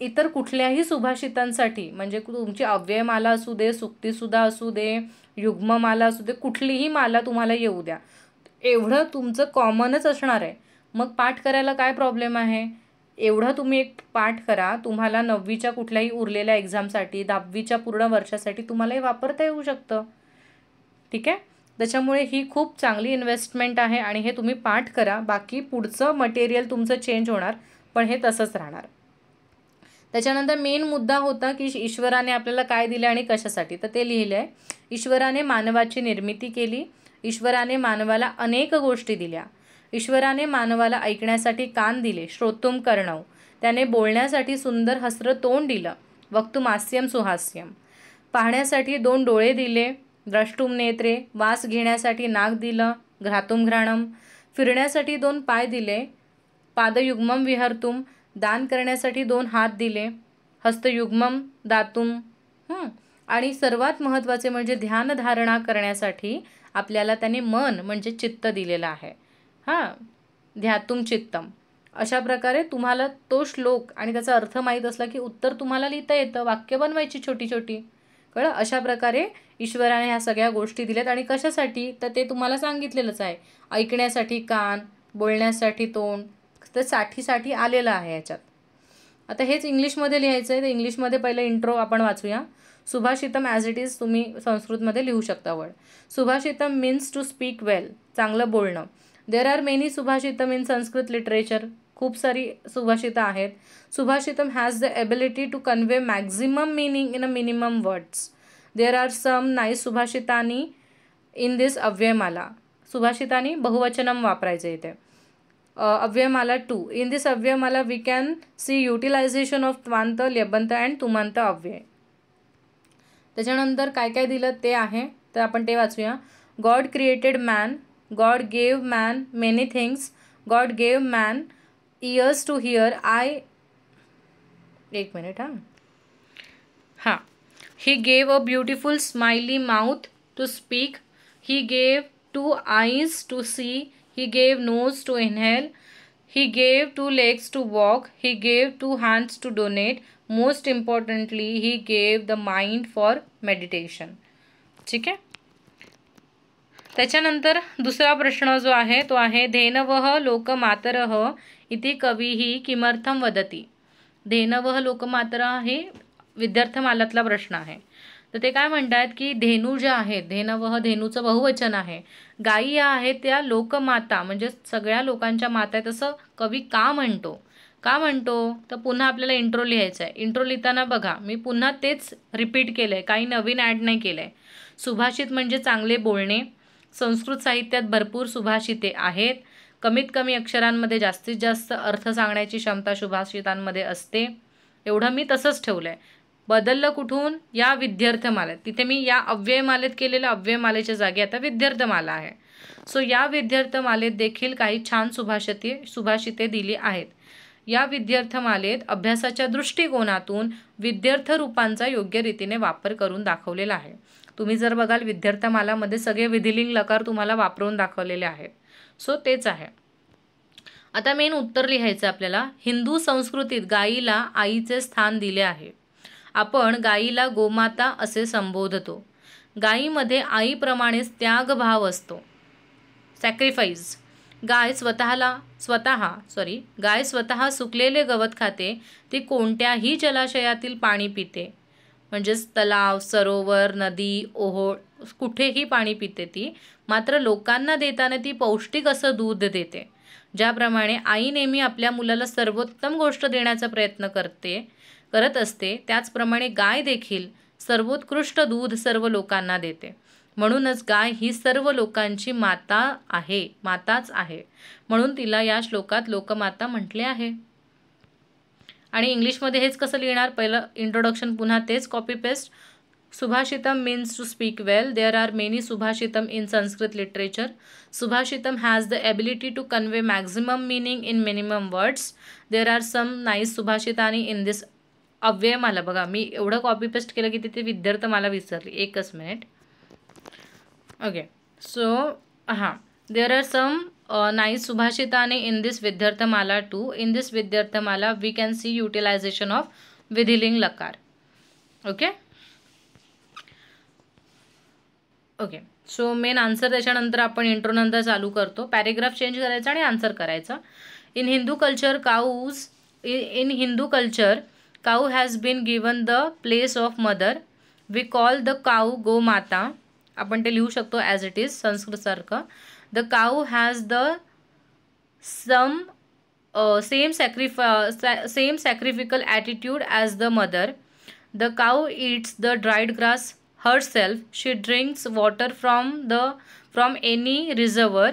इतर कुठल्याही सुभाषितांसाठी म्हणजे तुमची अव्ययमाला असू दे सुक्तीसुद्धा असू दे युग्ममाला असू दे कुठलीही माला तुम्हाला येऊ द्या एवढं तुमचं कॉमनच असणार आहे मग पाठ करायला काय प्रॉब्लेम आहे एवढं तुम्ही एक पाठ करा तुम्हाला नववीच्या कुठल्याही उरलेल्या एक्झामसाठी दहावीच्या पूर्ण वर्षासाठी तुम्हाला हे वापरता येऊ शकतं ठीक आहे त्याच्यामुळे ही खूप चांगली इन्व्हेस्टमेंट आहे आणि हे तुम्ही पाठ करा बाकी पुढचं मटेरियल तुमचं चेंज होणार पण हे तसंच राहणार त्याच्यानंतर मेन मुद्दा होता की ईश्वराने आपल्याला काय दिलं आणि कशासाठी तर ते लिहिलं आहे ईश्वराने मानवाची निर्मिती केली ईश्वराने मानवाला अनेक गोष्टी दिल्या ईश्वराने मानवाला ऐकण्यासाठी कान दिले श्रोतुम कर्णव त्याने बोलण्यासाठी सुंदर हस्र तोंड दिलं वक्तुमास्यम सुहास्यम पाहण्यासाठी दोन डोळे दिले द्रष्टुम नेत्रे वास घेण्यासाठी नाक दिलं घ्रातुम घ्राणम फिरण्यासाठी दोन पाय दिले पादयुग्मम विहरतुम दान करण्यासाठी दोन हात दिले हस्तयुग्मम दातुम आणि सर्वात महत्त्वाचे म्हणजे ध्यानधारणा करण्यासाठी आपल्याला त्याने मन म्हणजे चित्त दिलेलं आहे हां ध्यातुम चित्तम अशा प्रकारे तुम्हाला तो श्लोक आणि त्याचा अर्थ माहीत असला की उत्तर तुम्हाला लिहिता येतं वाक्य बनवायची छोटी छोटी पण अशा प्रकारे ईश्वराने ह्या सगळ्या गोष्टी दिल्यात आणि कशासाठी तर ते तुम्हाला सांगितलेलंच आहे ऐकण्यासाठी कान बोलण्यासाठी तोंड तर साठीसाठी आलेलं आहे याच्यात आता हेच इंग्लिशमध्ये लिहायचं आहे तर इंग्लिशमध्ये पहिलं इंट्रो आपण वाचूया सुभाषितम ॲज इट इज तुम्ही संस्कृतमध्ये लिहू शकता word Subhashitam means to speak well चांगलं बोलणं there are many Subhashitam in Sanskrit literature खूप सारी सुभाषितं आहेत Subhashitam has the ability to convey maximum meaning in a minimum words there are some nice Subhashitani in this Avyayamala सुभाषितानी बहुवचनम वापरायचं इथे Avyayamala two in this Avyayamala we can see utilisation of त्वांत लेबंत अँड तुमांत अव्यय त्याच्यानंतर काय काय दिलं ते आहे तर आपण ते वाचूया God created man God gave man many things God gave man ears to hear I एक मिनट हाँ हाँ he gave a beautiful smiley mouth to speak he gave two eyes to see he gave nose to inhale he gave two legs to walk he gave two hands to donate most importantly he gave the mind for meditation ठीक है त्याच्यानंतर दुसरा प्रश्न जो आहे तो आहे धेनव लोकमातर इथे ही किमर्थम वदती धेनवह लोकमात्र हे विद्यार्थमालातला प्रश्न आहे तर ते काय आहेत की धेनू ज्या आहेत धेनवह धेनूचं बहुवचन आहे गायी या आहेत त्या लोकमाता म्हणजे सगळ्या लोकांच्या माता आहेत असं कवी का म्हणतो का म्हणतो तर पुन्हा आपल्याला इंट्रो लिहायचं आहे इंट्रो लिहिताना बघा मी पुन्हा तेच रिपीट केलं आहे काही नवीन ॲड नाही केलं आहे सुभाषित म्हणजे चांगले बोलणे संस्कृत साहित्यात भरपूर सुभाषिते आहेत कमीत कमी अक्षरांमध्ये जास्तीत जास्त अर्थ सांगण्याची क्षमता सुभाषितांमध्ये असते एवढं मी तसंच ठेवलं आहे बदललं कुठून या विद्यार्थमालेत तिथे मी या अव्ययमालेत केलेल्या अव्ययमालेच्या जागी आता विद्यार्थमाला आहे सो या विद्यार्थमालेत देखील काही छान सुभाषिते सुभाषिते दिली आहेत या विद्यार्थमालेत अभ्यासाच्या दृष्टिकोनातून विद्यार्थ रूपांचा योग्य रीतीने वापर करून दाखवलेला आहे तुम्ही जर बघाल विद्यार्थमालामध्ये सगळे विधिलिंग लकार तुम्हाला वापरून दाखवलेले आहेत सो तेच आहे आता मेन उत्तर लिहायचं आपल्याला हिंदू संस्कृतीत गायीला आईचे स्थान दिले आहे आपण गायीला गोमाता असे संबोधतो गायीमध्ये आईप्रमाणेच त्यागभाव असतो सॅक्रिफाईस गाय स्वतःला स्वतः सॉरी गाय स्वतः सुकलेले गवत खाते ती कोणत्याही जलाशयातील पाणी पिते म्हणजेच तलाव सरोवर नदी ओहोळ कुठेही पाणी पिते ती मात्र लोकांना देताना ती पौष्टिक असं दूध देते ज्याप्रमाणे आई नेहमी आपल्या मुलाला सर्वोत्तम गोष्ट देण्याचा प्रयत्न करते करत असते त्याचप्रमाणे गाय देखील सर्वोत्कृष्ट दूध सर्व लोकांना देते म्हणूनच गाय ही सर्व लोकांची माता आहे माताच आहे म्हणून तिला या श्लोकात लोकमाता म्हटले आहे आणि इंग्लिशमध्ये हेच कसं लिहिणार पहिलं इंट्रोडक्शन पुन्हा तेच copy paste Subhashitam means to speak well. There are many Subhashitam in Sanskrit literature. Subhashitam has the ability to convey maximum meaning in minimum words. There are some nice Subhashitani in this अव्यय मला बघा मी एवढं copy paste केलं की तिथे विद्यार्थ मला विसरली एकच मिनिट ओके सो हां there are some nice Subhashitani in this Vidyarthamala two in this Vidyarthamala we can see utilisation of विधिलिंग लकार okay okay so main answer त्याच्यानंतर आपण इंट्रोनंतर चालू करतो पॅरेग्राफ चेंज करायचा आणि आन्सर करायचा in Hindu culture cows in Hindu culture cow has been given the place of mother we call the cow go mata आपण ते लिहू शकतो ॲज इट इज संस्कृतसारखं the cow has the some same sacrifice same sacrificial attitude as the mother the cow eats the dried grass herself she drinks water from the from any reservoir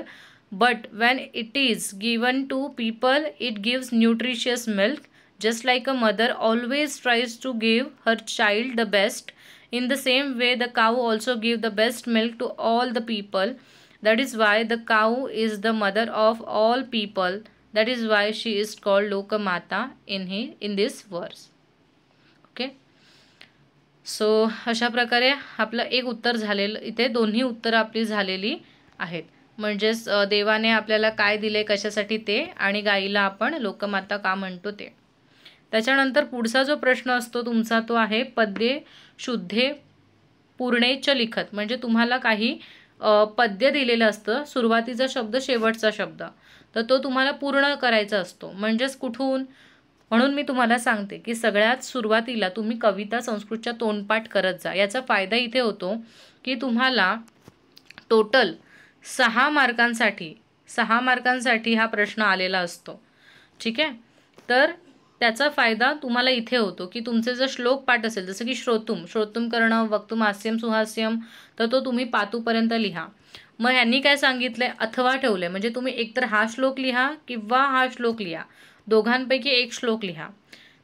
but when it is given to people it gives nutritious milk just like a mother always tries to give her child the best in the same way the cow also give the best milk to all the people that is why the cow is the mother of all people that is why she is called lokamata in he in this verse so अशा प्रकारे आपलं एक उत्तर झालेलं इथे दोन्ही उत्तरं आपली झालेली आहेत म्हणजेच देवाने आपल्याला काय दिले कशासाठी ते आणि गाईला आपण लोकमाता का म्हणतो ते त्याच्यानंतर पुढचा जो प्रश्न असतो तुमचा तो आहे पद्ये शुद्धे पूर्णेच लिखत म्हणजे तुम्हाला काही पद्य दिलेलं असतं सुरुवातीचा शब्द शेवटचा शब्द तर तो तुम्हाला पूर्ण करायचा असतो म्हणजेच कुठून म्हणून मी तुम्हाला सांगते की सगळ्यात सुरुवातीला तुम्ही कविता संस्कृतच्या तोंडपाठ करत जा याचा फायदा इथे होतो की तुम्हाला टोटल सहा मार्कांसाठी सहा मार्कांसाठी हा प्रश्न आलेला असतो ठीक आहे तर त्याचा फायदा तुम्हाला इथे होतो की तुमचे जर श्लोक पाठ असेल जसं की श्रोतुम श्रोतुम करणं वक्तुम हास्यम सुहास्यम तर तो तुम्ही पातूपर्यंत लिहा मग ह्यांनी काय सांगितलं अथवा ठेवलंय म्हणजे तुम्ही एकतर हा श्लोक लिहा किंवा हा श्लोक लिहा दोघांपैकी एक श्लोक लिहा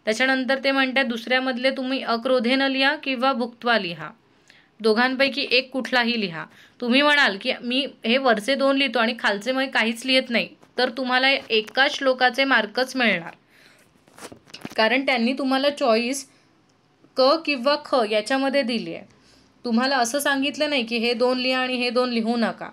त्याच्यानंतर ते म्हणतात दुसऱ्यामधले तुम्ही अक्रोधेनं लिहा किंवा भुक्त्वा लिहा दोघांपैकी एक कुठलाही लिहा तुम्ही म्हणाल की मी हे वरचे दोन लिहितो आणि खालचे मग काहीच लिहित नाही तर तुम्हाला एकाच श्लोकाचे मार्कच मिळणार कारण त्यांनी तुम्हाला चॉईस क किंवा ख याच्यामध्ये दिली आहे तुम्हाला असं सांगितलं नाही की हे दोन लिहा आणि हे दोन लिहू नका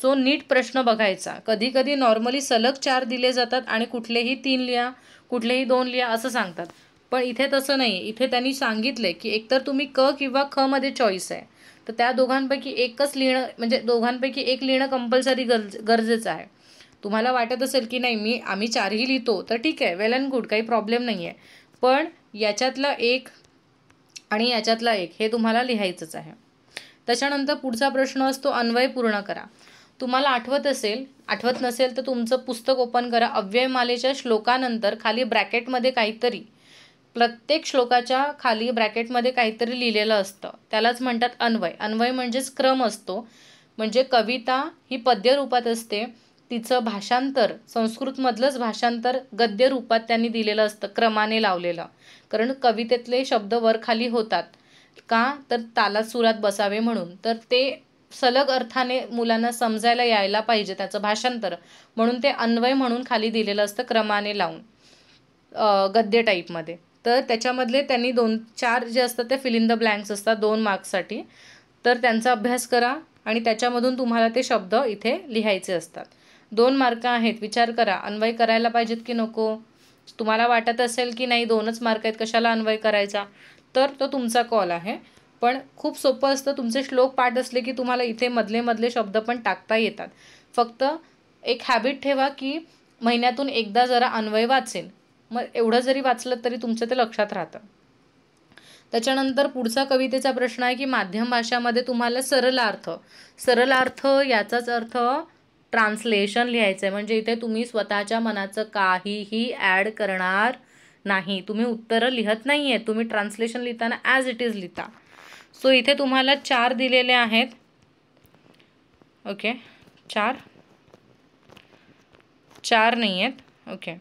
सो नीट प्रश्न बघायचा कधी कधी नॉर्मली सलग चार दिले जातात आणि कुठलेही तीन लिहा कुठलेही दोन लिहा असं सांगतात पण इथे तसं नाही इथे त्यांनी सांगितलं आहे की एकतर तुम्ही क किंवा ख मध्ये चॉईस आहे तर त्या दोघांपैकी एकच लिहिणं म्हणजे दोघांपैकी एक लिहिणं कंपल्सरी गरज गरजेचं आहे तुम्हाला वाटत असेल की नाही मी आम्ही चारही लिहितो तर ठीक आहे वेल अँड गुड काही प्रॉब्लेम नाही आहे पण याच्यातला एक आणि याच्यातला एक हे तुम्हाला लिहायचंच आहे त्याच्यानंतर पुढचा प्रश्न असतो अन्वय पूर्ण करा तुम्हाला आठवत असेल आठवत नसेल तर तुमचं पुस्तक ओपन करा अव्ययमालेच्या श्लोकानंतर खाली ब्रॅकेटमध्ये काहीतरी प्रत्येक श्लोकाच्या खाली ब्रॅकेटमध्ये काहीतरी लिहिलेलं असतं त्यालाच म्हणतात अन्वय अन्वय म्हणजेच क्रम असतो म्हणजे कविता ही पद्यरूपात असते तिचं भाषांतर संस्कृतमधलंच भाषांतर गद्यरूपात त्यांनी दिलेलं असतं क्रमाने लावलेलं कारण कवितेतले शब्द वर खाली होतात का तर तालात सुरात बसावे म्हणून तर ते सलग अर्थाने मुलांना समजायला यायला पाहिजे त्याचं भाषांतर म्हणून ते अन्वय म्हणून खाली दिलेलं असतं क्रमाने लावून गद्य टाईपमध्ये तर त्याच्यामधले त्यांनी दोन चार जे असतात ते फिल इन द ब्लँक्स असतात दोन मार्क्ससाठी तर त्यांचा अभ्यास करा आणि त्याच्यामधून तुम्हाला ते शब्द इथे लिहायचे असतात दोन मार्क आहेत विचार करा अन्वय करायला पाहिजेत की नको तुम्हाला वाटत असेल की नाही दोनच मार्क आहेत कशाला अन्वय करायचा तर तो तुमचा कॉल आहे पण खूप सोपं असतं तुमचे श्लोक पाठ असले की तुम्हाला इथे मधले मधले शब्द पण टाकता येतात फक्त एक हॅबिट ठेवा की महिन्यातून एकदा जरा अन्वय वाचेल मग एवढं जरी वाचलं तरी तुमचं ते लक्षात राहतं त्याच्यानंतर पुढचा कवितेचा प्रश्न आहे की माध्यम भाषामध्ये तुम्हाला अर्थ सरल अर्थ याचाच अर्थ ट्रान्सलेशन लिहायचं आहे म्हणजे इथे तुम्ही स्वतःच्या मनाचं काहीही ॲड करणार नाही तुम्ही उत्तरं लिहत नाही आहे तुम्ही ट्रान्सलेशन लिहिताना ॲज इट इज लिहिता सो इथे तुम्हाला चार दिलेले आहेत ओके चार चार नाही आहेत ओके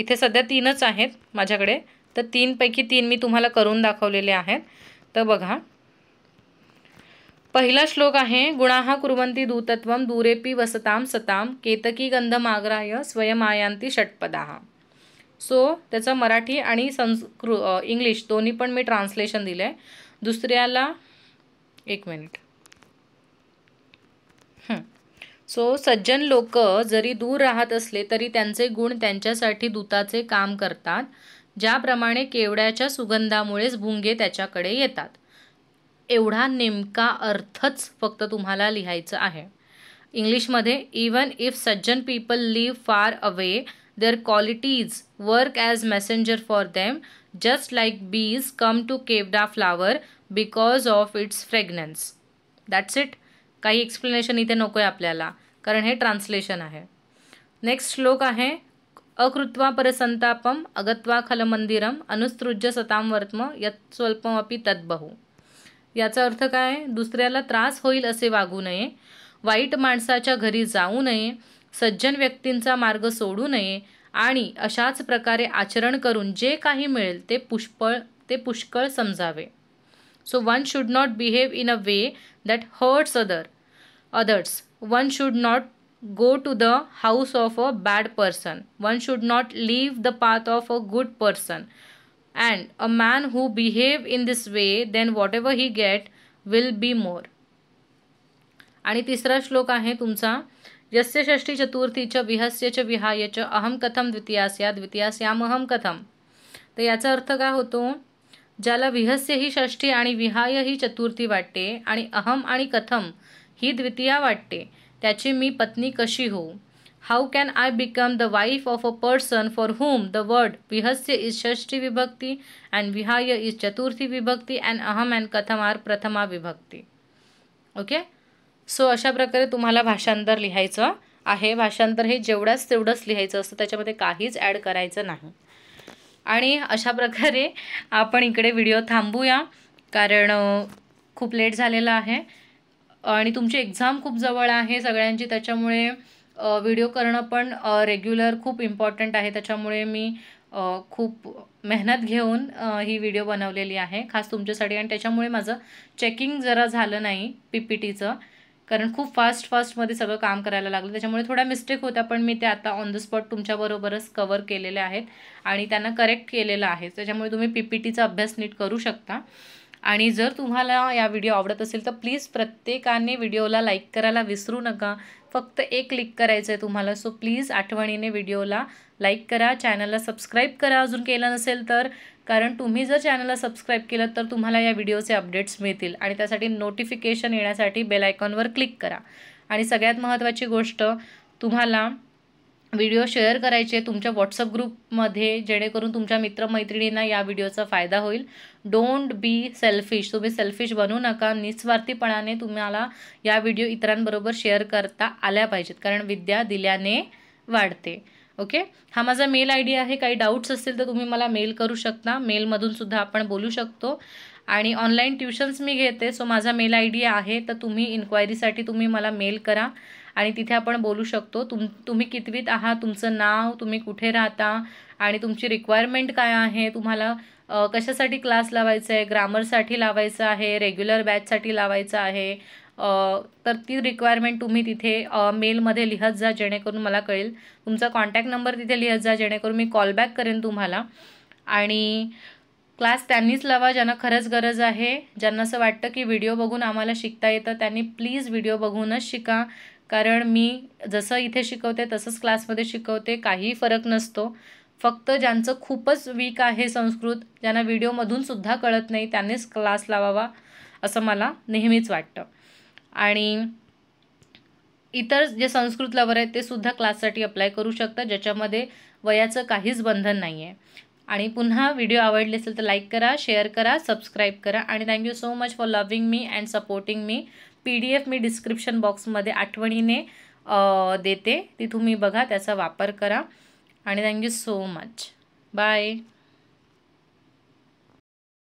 इथे सध्या तीनच आहेत माझ्याकडे तर तीनपैकी तीन मी तुम्हाला करून दाखवलेले आहेत तर बघा पहिला श्लोक आहे गुणाः कुर्वन्ति दूतत्वं दूरेपी वसताम सताम केतकी गंधमाग्राय स्वयमायांती षटपदा सो त्याचं मराठी आणि संस्कृ इंग्लिश दोन्ही पण मी ट्रान्सलेशन दिलं आहे दुसऱ्याला एक मिनिट सो सज्जन लोक जरी दूर राहत असले तरी त्यांचे गुण त्यांच्यासाठी दूताचे काम करतात ज्याप्रमाणे केवड्याच्या सुगंधामुळेच भुंगे त्याच्याकडे येतात एवढा नेमका अर्थच फक्त तुम्हाला लिहायचं आहे इंग्लिशमध्ये इवन इफ सज्जन people live far away their qualities work as messenger for them just like bees come to kevda flower because of its fragrance that's it काही एक्सप्लेनेशन इथे नको आहे आपल्याला कारण हे ट्रान्सलेशन आहे नेक्स्ट श्लोक आहे अकृत्वा परसंतापम अगत्वा खलमंदिरम अनुसृज्य सताम वर्त्म यत् स्वल्पमपी तद्बहू याचा अर्थ काय दुसऱ्याला त्रास होईल असे वागू नये वाईट माणसाच्या घरी जाऊ नये सज्जन व्यक्तींचा मार्ग सोडू नये आणि अशाच प्रकारे आचरण करून जे काही मिळेल ते पुष्कळ ते पुष्कळ समजावे so one should not behave in a way that hurts other others one should not go to the house of a bad person one should not leave the path of a good person and a man who behave in this way then whatever he get will be more आणि तिसरा श्लोक आहे तुमचा यस्य षष्ठी चतुर्थी च विहस्य च विहाय च अहम कथम द्वितीयास्या अहम कथम तर याचा अर्थ काय होतो ज्याला विहस्य ही षष्ठी आणि विहाय ही चतुर्थी वाटते आणि अहम आणि कथम ही द्वितीया वाटते त्याची मी पत्नी कशी होऊ how can I become the wife of a person for whom the word विहस्य इज षष्ठी विभक्ती अँड विहाय इज चतुर्थी विभक्ती अँड अहम अँड कथम आर प्रथमा विभक्ती ओके सो अशा प्रकारे तुम्हाला भाषांतर लिहायचं आहे भाषांतर हे जेवढ्याच तेवढंच लिहायचं असतं त्याच्यामध्ये काहीच ॲड करायचं नाही आणि अशा प्रकारे आपण इकडे व्हिडिओ थांबूया कारण खूप लेट झालेला आहे आणि तुमची एक्झाम खूप जवळ आहे सगळ्यांची त्याच्यामुळे व्हिडिओ करणं पण रेग्युलर खूप इम्पॉर्टंट आहे त्याच्यामुळे मी खूप मेहनत घेऊन ही व्हिडिओ बनवलेली आहे खास तुमच्यासाठी आणि त्याच्यामुळे माझं चेकिंग जरा झालं नाही पी पी टीचं कारण खूप फास्ट फास्टमध्ये सगळं काम करायला लागलं त्याच्यामुळे थोडा मिस्टेक होत्या पण मी ते आता ऑन द स्पॉट तुमच्याबरोबरच कवर केलेले आहेत आणि त्यांना करेक्ट केलेलं आहे त्याच्यामुळे तुम्ही पी पी टीचा अभ्यास नीट करू शकता आणि जर तुम्हाला या व्हिडिओ आवडत असेल तर प्लीज प्रत्येकाने व्हिडिओला लाईक करायला विसरू नका फक्त एक क्लिक करायचं आहे तुम्हाला सो प्लीज आठवणीने व्हिडिओला लाईक करा चॅनलला सबस्क्राईब करा अजून केलं नसेल तर कारण तुम्ही जर चॅनलला सबस्क्राईब केलं तर तुम्हाला या व्हिडिओचे अपडेट्स मिळतील आणि त्यासाठी नोटिफिकेशन येण्यासाठी बेल आयकॉनवर क्लिक करा आणि सगळ्यात महत्त्वाची गोष्ट तुम्हाला व्हिडिओ शेअर करायचे तुमच्या व्हॉट्सअप ग्रुपमध्ये जेणेकरून तुमच्या मित्रमैत्रिणींना या व्हिडिओचा फायदा होईल डोंट बी सेल्फिश तुम्ही सेल्फिश बनू नका निस्वार्थीपणाने तुम्हाला या व्हिडिओ इतरांबरोबर शेअर करता आल्या पाहिजेत कारण विद्या दिल्याने वाढते ओके हा माझा मेल आय डी आहे काही डाऊट्स असतील तर तुम्ही मला मेल करू शकता मेलमधूनसुद्धा सुद्धा आपण बोलू शकतो आणि ऑनलाईन ट्युशन्स मी घेते सो माझा मेल आय डी आहे तर तुम्ही इन्क्वायरीसाठी तुम्ही मला मेल करा आणि तिथे आपण बोलू शकतो तुम तुम्ही कितवीत आहात तुमचं नाव तुम्ही कुठे राहता आणि तुमची रिक्वायरमेंट काय आहे तुम्हाला कशासाठी क्लास लावायचा आहे ग्रामरसाठी लावायचं आहे रेग्युलर बॅचसाठी लावायचं आहे तर ती रिक्वायरमेंट तुम्ही तिथे मेलमध्ये लिहत जा जेणेकरून मला कळेल तुमचा कॉन्टॅक्ट नंबर तिथे लिहत जा जेणेकरून मी कॉलबॅक करेन तुम्हाला आणि क्लास त्यांनीच लावा ज्यांना खरंच गरज आहे ज्यांना असं वाटतं की व्हिडिओ बघून आम्हाला शिकता येतं त्यांनी प्लीज व्हिडिओ बघूनच शिका कारण मी जसं इथे शिकवते तसंच क्लासमध्ये शिकवते काहीही फरक नसतो फक्त ज्यांचं खूपच वीक आहे संस्कृत ज्यांना व्हिडिओमधूनसुद्धा कळत नाही त्यांनीच क्लास लावावा असं मला नेहमीच वाटतं आणि इतर जे संस्कृत लवर आहेत ते सुद्धा क्लाससाठी अप्लाय करू शकता ज्याच्यामध्ये वयाचं काहीच बंधन नाही आहे आणि पुन्हा व्हिडिओ आवडले असेल तर लाईक करा शेअर करा सबस्क्राईब करा आणि thank you so much for loving me and supporting me P D F मी डिस्क्रिप्शन बॉक्समध्ये आठवणीने देते तिथून मी बघा त्याचा वापर करा आणि थँक्यू सो मच बाय